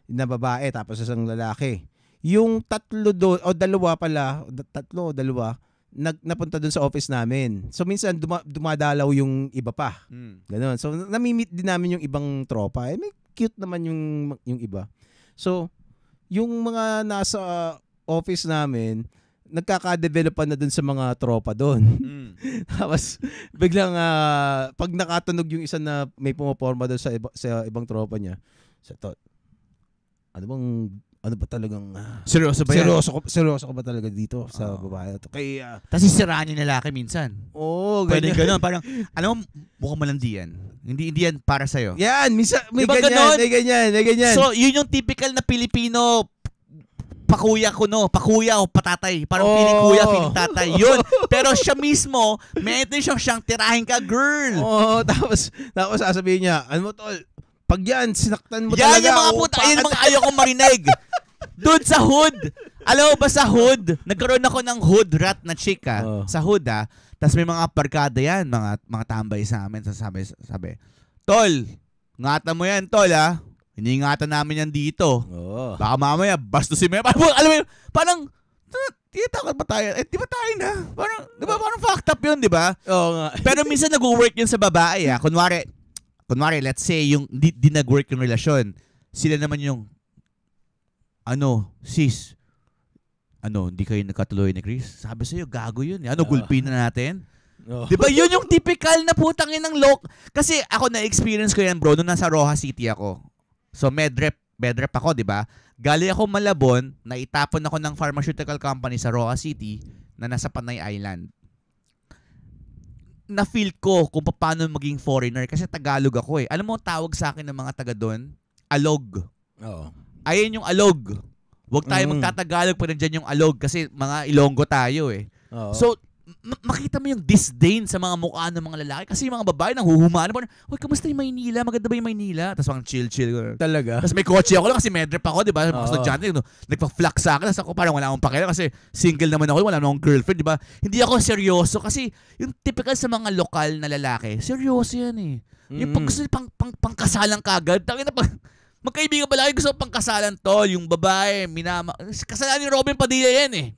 na babae tapos isang lalaki yung tatlo doon, o dalawa pala, tatlo o dalawa, nag, napunta doon sa office namin. So minsan duma, dumadalaw yung iba pa. Mm. Ganun. So nami-meet din namin yung ibang tropa. Eh, may cute naman yung, yung iba. So, yung mga nasa uh, office namin, nagkaka-develop na doon sa mga tropa doon. Mm. Tapos biglang uh, pag nakatunog yung isa na may pumaporma doon sa, iba, sa ibang tropa niya, sa to, ano bang ano ba talagang ah, seryoso ba yan? Seryoso ko, seryoso ko ba talaga dito sa Oo. babae na to? Kaya ah, Tapos sisiraan yung lalaki minsan. oo, Pwede ganyan. Parang, ano mo, mukhang malandi yan. Hindi, hindi yan para sa iyo. Yan, misa, may Diba ganyan, ganun? may ganyan, may ganyan. So, yun yung typical na Pilipino pakuya ko no, pakuya o patatay. Parang Oh. feeling kuya, feeling tatay. Yun. Pero siya mismo, may intention siyang tirahin ka, girl. Oh, tapos tapos sasabihin niya, ano mo tol? Pag yan, sinaktan mo yan talaga. yung mga puta, yan yung mga ayaw kong marinig. Dude, sa hood! Alam ba sa hood? Nagkaroon ako ng hood rat na chika. Ah. Oh. Sa hood ha. Ah. Tapos may mga barkada yan, mga, mga tambay sa amin. Sa Sabi, sabi, Tol, ngata mo yan, Tol ha. Ah. Hiningatan namin yan dito. Oh. Baka mamaya, basto si Maya. Parang, alam mo yun, parang, tiyatakot pa tayo. Eh, di ba tayo na? Parang, di ba, parang fucked up yun, di ba? Oo nga. Pero minsan nag-work yun sa babae, ha? Kunwari, kunwari, let's say, yung di, di nag-work yung relasyon, sila naman yung, ano, sis, ano, hindi kayo nakatuloy ni Chris? Sabi sa'yo, gago yun. Eh. Ano, uh, ah. gulpin na natin? Oh. Di ba? Yun yung typical na putangin ng lok. Kasi ako na-experience ko yan, bro, nung nasa Roja City ako. So, medrep, medrep ako, di ba? Gali ako Malabon, naitapon ako ng pharmaceutical company sa Roja City na nasa Panay Island. Na-feel ko kung paano maging foreigner kasi Tagalog ako eh. Alam mo, tawag sa akin ng mga taga doon, alog. Oo. Oh. Ayan yung alog. Huwag tayo mm. magtatagalog pa nandiyan yung alog kasi mga Ilonggo tayo eh. Oo. So, ma- makita mo yung disdain sa mga mukha ng mga lalaki kasi yung mga babae nang huhumana. pa. Hoy, kamusta yung Maynila? Maganda ba yung Maynila? Tapos parang chill-chill. Talaga? Tapos may kotse ako lang kasi may pa ako, di ba? Mga estudyante, no? nagpa-flak sa akin. Tapos ako parang wala akong pakialam kasi single naman ako, wala akong girlfriend, di ba? Hindi ako seryoso kasi yung typical sa mga lokal na lalaki, seryoso yan eh. Yung mm. pag gusto pang, pang, pangkasalang kagad, Tapos na Magkaibigan pala kayo. Gusto pang kasalan, tol. Yung babae, minama. Kasalan ni Robin Padilla yan eh.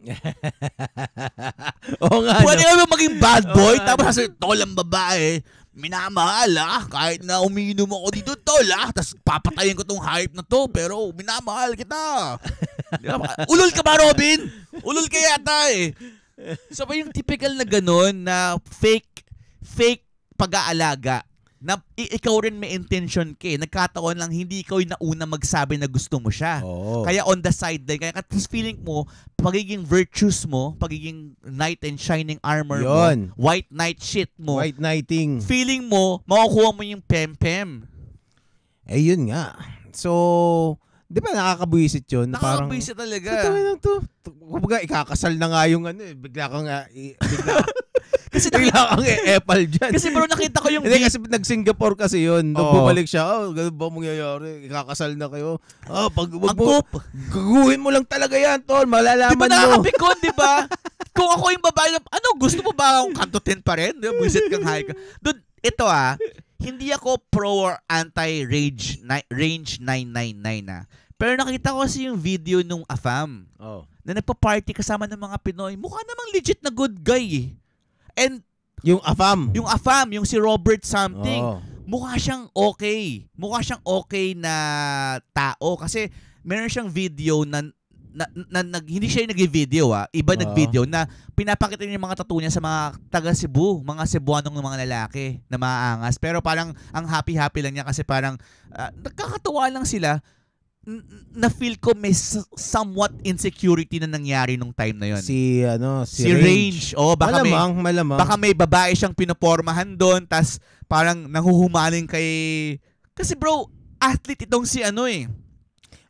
Oo nga. Pwede no? kami maging bad boy. tapos sasabi, tol ang babae. Minamahal ah. Kahit na umiinom ako dito tol ah. Tapos papatayin ko tong hype na to. Pero minamahal kita. Ulol ka ba Robin? Ulol ka yata eh. So yung typical na ganun na fake fake pag-aalaga na ikaw rin may intention ke. Eh. Nagkataon lang, hindi ikaw yung nauna magsabi na gusto mo siya. Oo. Kaya on the side din. Kaya tapos feeling mo, pagiging virtues mo, pagiging knight and shining armor Yun. mo, white knight shit mo, White knighting. feeling mo, makukuha mo yung pem-pem. Eh, yun nga. So, Di ba nakakabuisit yun? Nakakabuisit talaga. Sa tawin lang to. Kumbaga, ikakasal na nga yung ano eh. Bigla kang, uh, bigla, kasi bigla kang e-epal dyan. Kasi bro, nakita ko yung... Hindi, kasi nag-Singapore kasi yun. Nung oh. bumalik siya, oh, ganun ba mangyayari? Ikakasal na kayo. Oh, pag, wag mo, gaguhin mo lang talaga yan, tol. Malalaman diba mo. Di ba nakakapikon, di ba? Kung ako yung babae, ano, gusto mo ba akong kanto 10 pa rin? Diba, buisit kang high ka. Dude, ito ah, hindi ako pro or anti range ni- range 999 na. Ah. Pero nakita ko kasi yung video nung AFAM. Oh. Na nagpa-party kasama ng mga Pinoy. Mukha namang legit na good guy. Eh. And yung AFAM. Yung AFAM, yung si Robert something. Oh. Mukha siyang okay. Mukha siyang okay na tao kasi meron siyang video na na, na, hindi siya yung nag-video ah, iba uh. nag-video na pinapakita niya yung mga tattoo niya sa mga taga Cebu, mga Cebuanong mga lalaki na maangas. Pero parang ang happy-happy lang niya kasi parang uh, nagkakatuwa lang sila na feel ko may somewhat insecurity na nangyari nung time na yon. Si ano, si, si Range. Range. Oh, baka malamang, may, malamang. Baka may babae siyang pinopormahan doon tas parang nahuhumaling kay kasi bro, athlete itong si ano eh.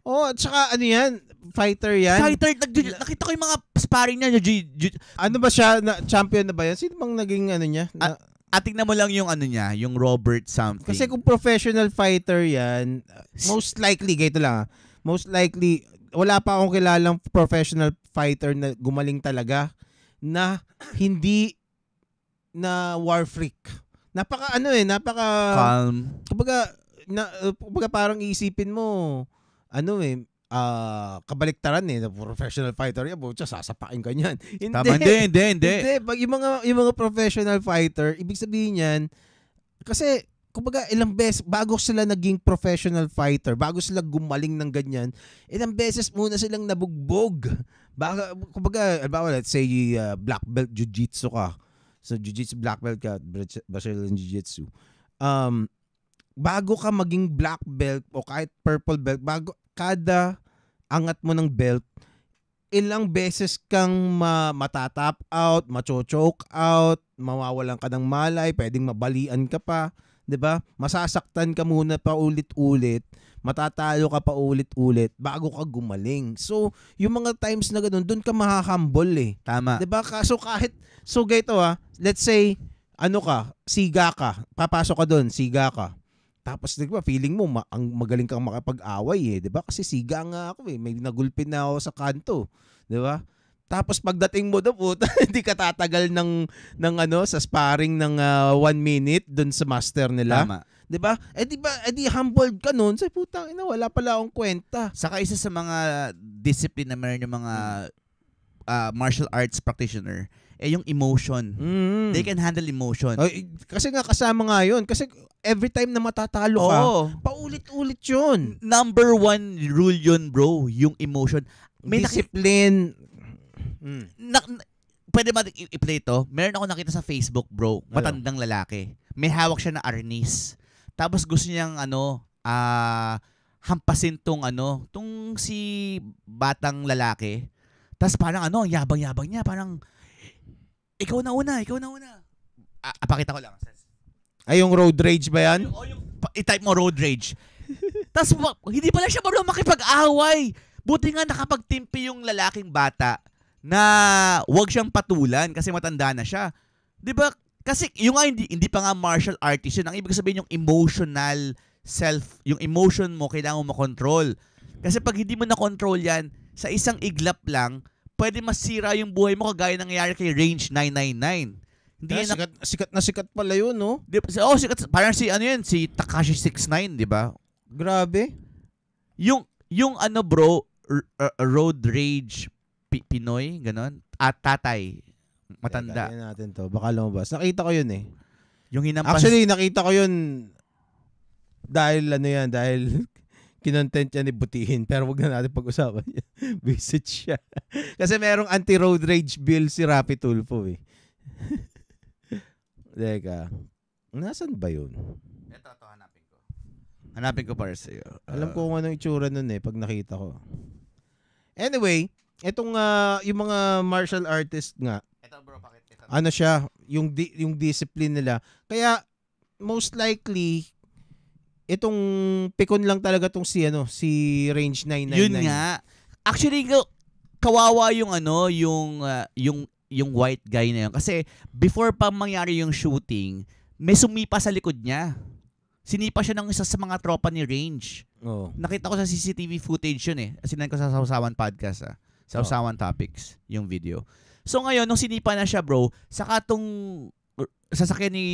Oh, at saka ano yan, fighter yan. Fighter. Nag- nakita ko yung mga sparring niya. Jiu- jiu- ano ba siya? Na, champion na ba yan? Sino bang naging ano niya? Na, at, at mo lang yung ano niya, yung Robert something. Kasi kung professional fighter yan, most likely, ganito lang, ah, most likely, wala pa akong kilalang professional fighter na gumaling talaga na hindi na war freak. Napaka ano eh, napaka calm. Kumbaga na kumbaga parang isipin mo ano eh uh, kabaliktaran eh, professional fighter, yabo, yeah, sasapakin ka niyan. Hindi, Tama, hindi, hindi, hindi. hindi. Pag yung mga, yung mga professional fighter, ibig sabihin niyan, kasi kumbaga ilang beses bago sila naging professional fighter, bago sila gumaling ng ganyan, ilang beses muna silang nabugbog. Baka kumbaga, albawa let's say uh, black belt jiu-jitsu ka. So jiu-jitsu black belt ka, Brazilian jiu-jitsu. Um bago ka maging black belt o kahit purple belt, bago kada angat mo ng belt, ilang beses kang ma- matatap out, macho-choke out, mawawalan ka ng malay, pwedeng mabalian ka pa, 'di ba? Masasaktan ka muna pa ulit-ulit, matatalo ka pa ulit-ulit bago ka gumaling. So, yung mga times na ganun, doon ka mahahambol eh. Tama. 'Di ba? Kaso kahit so gato ah, let's say ano ka, siga ka, papasok ka doon, siga ka. Tapos 'di ba, feeling mo ma- ang magaling kang makapag-away eh, 'di ba? Kasi siga nga ako eh, may nagulpin na ako sa kanto, 'di ba? Tapos pagdating mo do puta, hindi ka tatagal ng ng ano sa sparring ng uh, one minute doon sa master nila. Tama. 'Di ba? Eh 'di ba, eh di humbled ka noon sa putang ina, wala pala akong kwenta. Saka isa sa mga discipline na meron yung mga uh, martial arts practitioner eh yung emotion. Mm. They can handle emotion. Ay, kasi nga kasama nga yun. Kasi every time na matatalo ka, Oo. paulit-ulit yun. Number one rule yun, bro, yung emotion. May Discipline. Mm. na, na- pwede ba i- i-play to? Meron ako nakita sa Facebook, bro. Ano? Matandang lalaki. May hawak siya na arnis. Tapos gusto niyang ano, ah hampasin tong ano, tong si batang lalaki. Tapos parang ano, yabang-yabang niya, parang ikaw na una, ikaw na una. Ah, ah, ko lang. Ay, yung road rage ba yan? O yung, i-type mo road rage. Tapos hindi pala siya marunong makipag-away. Buti nga nakapagtimpi yung lalaking bata na wag siyang patulan kasi matanda na siya. 'Di ba? Kasi yung nga, hindi, hindi pa nga martial artist yun. Ang ibig sabihin yung emotional self, yung emotion mo, kailangan mo makontrol. Kasi pag hindi mo na-control yan, sa isang iglap lang, pwede masira yung buhay mo kagaya nangyayari kay Range 999. Di na, sikat, sikat na sikat pala yun, no? Di, oh, sikat. Parang si, ano yun, si Takashi 69, di ba? Grabe. Yung, yung ano bro, r- r- road rage P- Pinoy, ganun, At tatay, matanda. Teka, natin to. Baka lumabas. Nakita ko yun eh. Yung hinampas. Actually, nakita ko yun dahil ano yan, dahil kinontent yan ni Butihin. Pero wag na natin pag-usapan yan. Visit siya. Kasi merong anti-road rage bill si Rapi Tulfo eh. Teka. Nasaan ba yun? Ito, ito, hanapin ko. Hanapin ko para sa'yo. Uh, Alam ah. ko kung anong itsura nun eh, pag nakita ko. Anyway, itong uh, ah, yung mga martial artist nga. Ito bro, pakit. Ito. Ano siya, yung di- yung discipline nila. Kaya most likely itong pikon lang talaga tong si ano, si Range 999. Yun nga. Actually, kawawa yung ano, yung uh, yung yung white guy na yun. Kasi before pa mangyari yung shooting, may sumipa sa likod niya. Sinipa siya ng isa sa mga tropa ni Range. Oh. Nakita ko sa CCTV footage yun eh. Sinan ko sa Sausawan podcast ah. Sausawan oh. Topics, yung video. So ngayon, nung sinipa na siya bro, saka tong sasakyan ni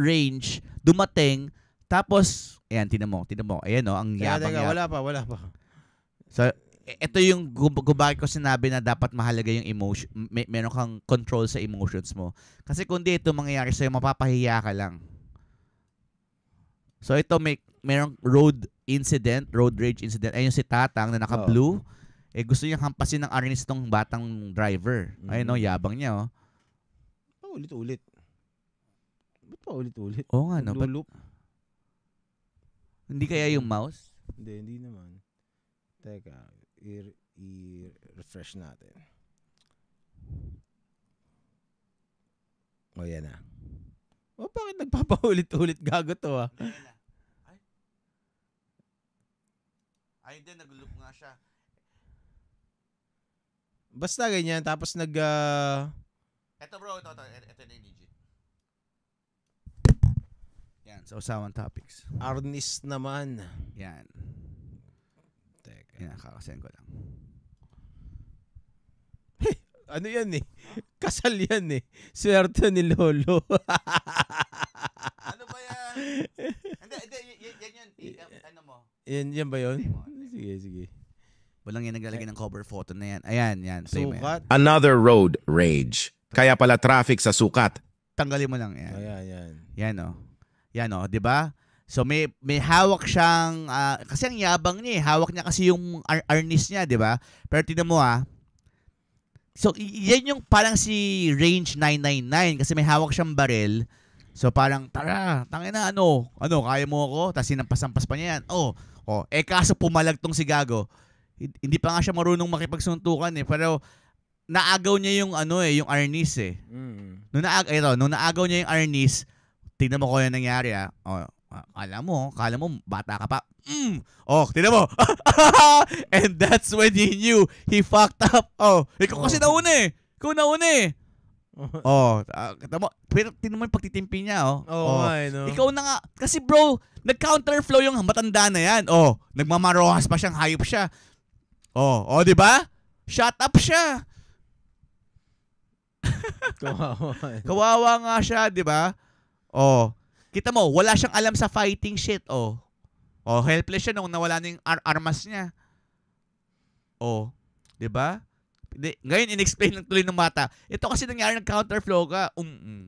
Range dumating, tapos, ayan, tinan mo, tinan mo. Ayan o, oh, ang yabang. Teka, wala pa, wala pa. Sa, so, ito e, yung kung ko sinabi na dapat mahalaga yung emotion, may, meron kang control sa emotions mo. Kasi kung di ito mangyayari sa'yo, mapapahiya ka lang. So ito, may, merong road incident, road rage incident. Ayun si Tatang na naka-blue. Oh. Eh, gusto niya hampasin ng arnis tong batang driver. Mm-hmm. Ayun, no, mm-hmm. yabang niya, oh. Paulit-ulit. Ba't paulit-ulit? Oo nga, no. Loop. Hindi kaya yung mouse? Hindi, hindi naman. Teka, i-refresh natin. O, oh, yan na. O, oh, bakit nagpapaulit-ulit gago to, ah? Ay. Ay, hindi. Nag-loop nga siya. Basta ganyan. Tapos nag... Uh... Ah, ito bro, ito, ito. Ito, ito na yung Yan, sa so, Usawang topics. Arnis naman. Yan. Yan, kakasend ko lang. Hey, ano yan eh? Kasal yan eh. Swerte ni Lolo. ano ba yan? Hindi, hindi, yan yun. Um, ano mo? Yan, yan ba yun? Ano sige, sige. Walang yan naglalagay ng cover photo na yan. Ayan, yan. Sukat. Another road rage. Kaya pala traffic sa sukat. Tanggalin mo lang yan. Ayan, yan. Oh. Yan o. Oh. Yan o, di ba? So may may hawak siyang uh, kasi ang yabang niya, eh. hawak niya kasi yung ar- arnis niya, 'di ba? Pero tingnan mo ah. So yan yung parang si Range 999 kasi may hawak siyang baril. So parang tara, tangina na ano, ano kaya mo ako? Tapos sinampasampas pa niya yan. Oh, oh, eh kaso pumalag tong si Gago. Hindi pa nga siya marunong makipagsuntukan eh, pero naagaw niya yung ano eh, yung arnis eh. Mm. Nung naagaw, ito, nung naagaw niya yung arnis, tingnan mo ko yung ano nangyari ah. Oh, Ah, kala mo, kala mo, bata ka pa. Mm. Oh, tinan mo. And that's when he knew he fucked up. Oh, ikaw kasi oh. nauna eh. Ikaw nauna eh. oh, uh, mo. pero tinan mo yung pagtitimpi niya, oh. oh, oh. Eh, I know. Ikaw na nga, kasi bro, nag-counterflow yung matanda na yan. Oh, nagmamarohas pa siyang hayop siya. Oh, oh, di ba? Shut up siya. Kawawa. Eh. Kawawa nga siya, di ba? Oh, Kita mo, wala siyang alam sa fighting shit, oh. Oh, helpless siya nung nawala na yung ar- armas niya. Oh, 'di ba? Ngayon inexplain ng tuloy ng mata. Ito kasi nangyari ng counterflow ka. Um. um.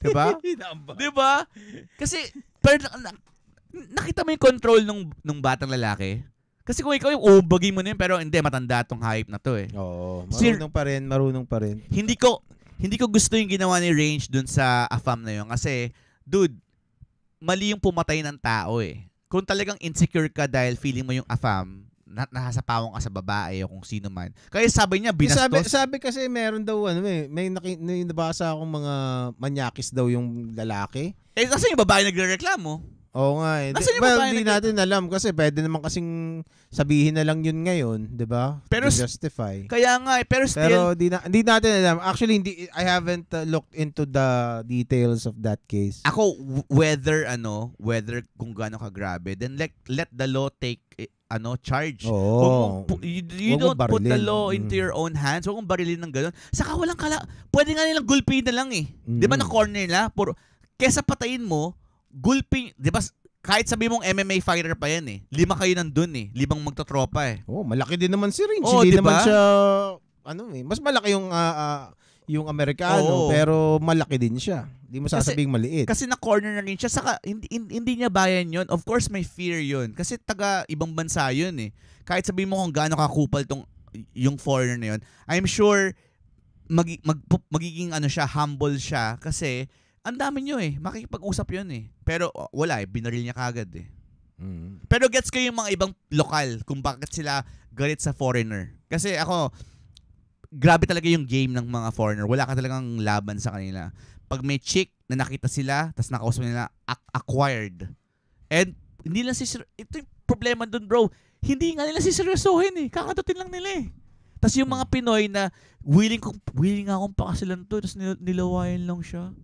'Di ba? 'Di ba? Kasi pero na, nakita mo yung control ng ng batang lalaki. Kasi kung ikaw yung ubagi mo na yun, pero hindi, matanda tong hype na to eh. Oo, marunong pa rin, marunong pa rin. Hindi ko, hindi ko gusto yung ginawa ni Range dun sa AFAM na yun kasi dude, mali yung pumatay ng tao eh. Kung talagang insecure ka dahil feeling mo yung afam, na, nahasapawang ka sa babae o kung sino man. Kaya sabi niya, binastos. Sabi, sabi kasi meron daw, ano eh, may, naki, may nabasa akong mga manyakis daw yung lalaki. Eh, kasi yung babae nagre-reklamo. Oo nga eh. Nasaan yung well, hindi natin alam kasi pwede naman kasing sabihin na lang yun ngayon, 'di ba? Pero to justify. Kaya nga eh, pero still Pero di, na, di natin alam. Actually, hindi I haven't uh, looked into the details of that case. Ako whether ano, whether kung gaano ka grabe, then let let the law take it eh, ano charge. Oo. Wag you, you Wag don't put the law into mm. your own hands. Huwag mong barilin ng ganun. Saka walang kala... Pwede nga nilang gulpihin na lang eh. Mm. Di ba mm. na corner nila? Puro, kesa patayin mo, gulping, di ba, kahit sabi mong MMA fighter pa yan eh, lima kayo nandun eh, limang magtotropa eh. Oh, malaki din naman si Rinch. Oh, Hindi diba? naman siya, ano eh, mas malaki yung, uh, uh, yung Amerikano, Oo. pero malaki din siya. Hindi mo sasabing maliit. Kasi na-corner na rin siya. Saka, hindi, hindi niya bayan yon Of course, may fear yon Kasi taga ibang bansa yun eh. Kahit sabihin mo kung gaano kakupal tong, yung foreigner na yun, I'm sure mag, mag, magiging ano siya, humble siya kasi ang dami nyo eh. Makikipag-usap yun eh. Pero oh, wala eh. Binaril niya kagad eh. Mm. Pero gets ko yung mga ibang lokal kung bakit sila galit sa foreigner. Kasi ako, grabe talaga yung game ng mga foreigner. Wala ka talagang laban sa kanila. Pag may chick na nakita sila, tapos nakausap nila, acquired. And hindi lang si ito yung problema dun bro. Hindi nga nila siseryosohin eh. Kakatutin lang nila eh. Tapos yung mga mm. Pinoy na willing, willing akong pakasalan to, tapos nil- nilawayan lang siya.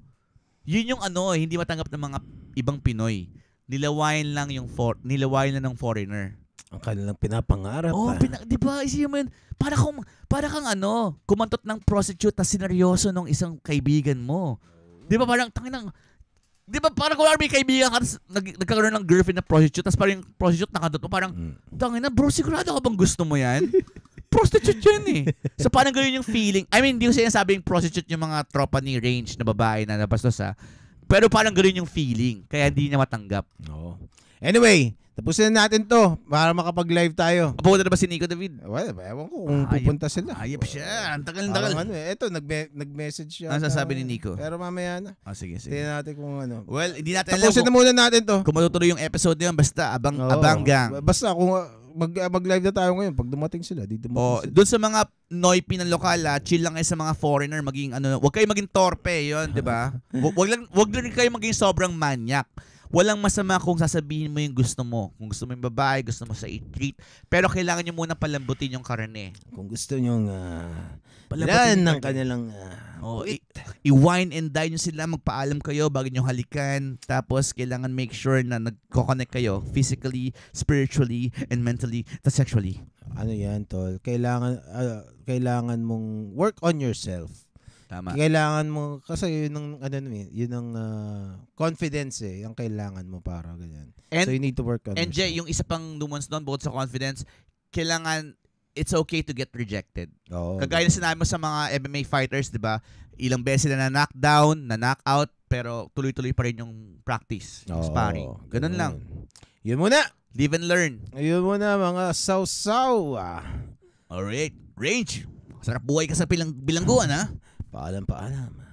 Yun yung ano, eh, hindi matanggap ng mga ibang Pinoy. Nilawayan lang yung for, nilawayan lang ng foreigner. Ang kanila lang pinapangarap. Oh, ah. pina, di ba? Isipin mo yun, para kang, para kang ano, kumantot ng prostitute na sineryoso ng isang kaibigan mo. Di ba parang, tangin ng Di ba parang kung may kaibigan ka, nag, nagkakaroon ng girlfriend na prostitute, tapos parang yung prostitute nakadot mo, parang, mm. tangin na bro, sigurado ka bang gusto mo yan? prostitute yan eh. So parang ganyan yung feeling. I mean, hindi ko siya sinasabing prostitute yung mga tropa ni Range na babae na nabastos sa Pero parang ganyan yung feeling. Kaya hindi niya matanggap. Oo. No. Anyway, Tapusin na natin to para makapag-live tayo. Pupunta na ba si Nico David? Well, ewan ko kung pupunta sila. Ayop siya. Ang tagal-tagal. Parang ano eh. Eto, nagme- nag-message siya. Ano sasabi ni Nico? Pero mamaya na. Ah, sige, sige. Tingnan natin kung ano. Well, hindi natin alam Tapusin na muna natin to. kung matutuloy yung episode na Basta, abang, Oo. abang gang. Basta kung ah, mag, ah, mag-live na tayo ngayon, pag dumating sila, di dumating Oh, sila. doon sa mga noipi ng lokal, ah, chill lang kayo sa mga foreigner, maging ano, huwag kayo maging torpe, 'yon, 'di ba? Wa- wag lang wag lang kayo maging sobrang manyak. Walang masama kung sasabihin mo yung gusto mo. Kung gusto mo yung babae, gusto mo sa i-treat. Pero kailangan nyo muna palambutin yung karne. Kung gusto nyo uh, palambutin ng kanilang uh, oh, i- i-wine and dine nyo sila. Magpaalam kayo bago nyo halikan. Tapos kailangan make sure na nagkoconnect kayo physically, spiritually, and mentally, at sexually. Ano yan, Tol? Kailangan, uh, kailangan mong work on yourself Tama. Kailangan mo, kasi yun ang, ano, eh, yun ang uh, confidence eh, yung kailangan mo para ganyan. And, so you need to work on it. And Jay, yung isa pang nuance doon, bukod sa confidence, kailangan, it's okay to get rejected. Oo, Kagaya na sinabi mo sa mga MMA fighters, di ba? Ilang beses na na-knockdown, na-knockout, pero tuloy-tuloy pa rin yung practice, yung Oo, sparring. Ganun, ganun. lang. Yun muna! Live and learn. Yun muna mga sausaw. Ah. Alright. Range. Sarap buhay ka sa bilang bilangguan, ha? Paalam, paalam.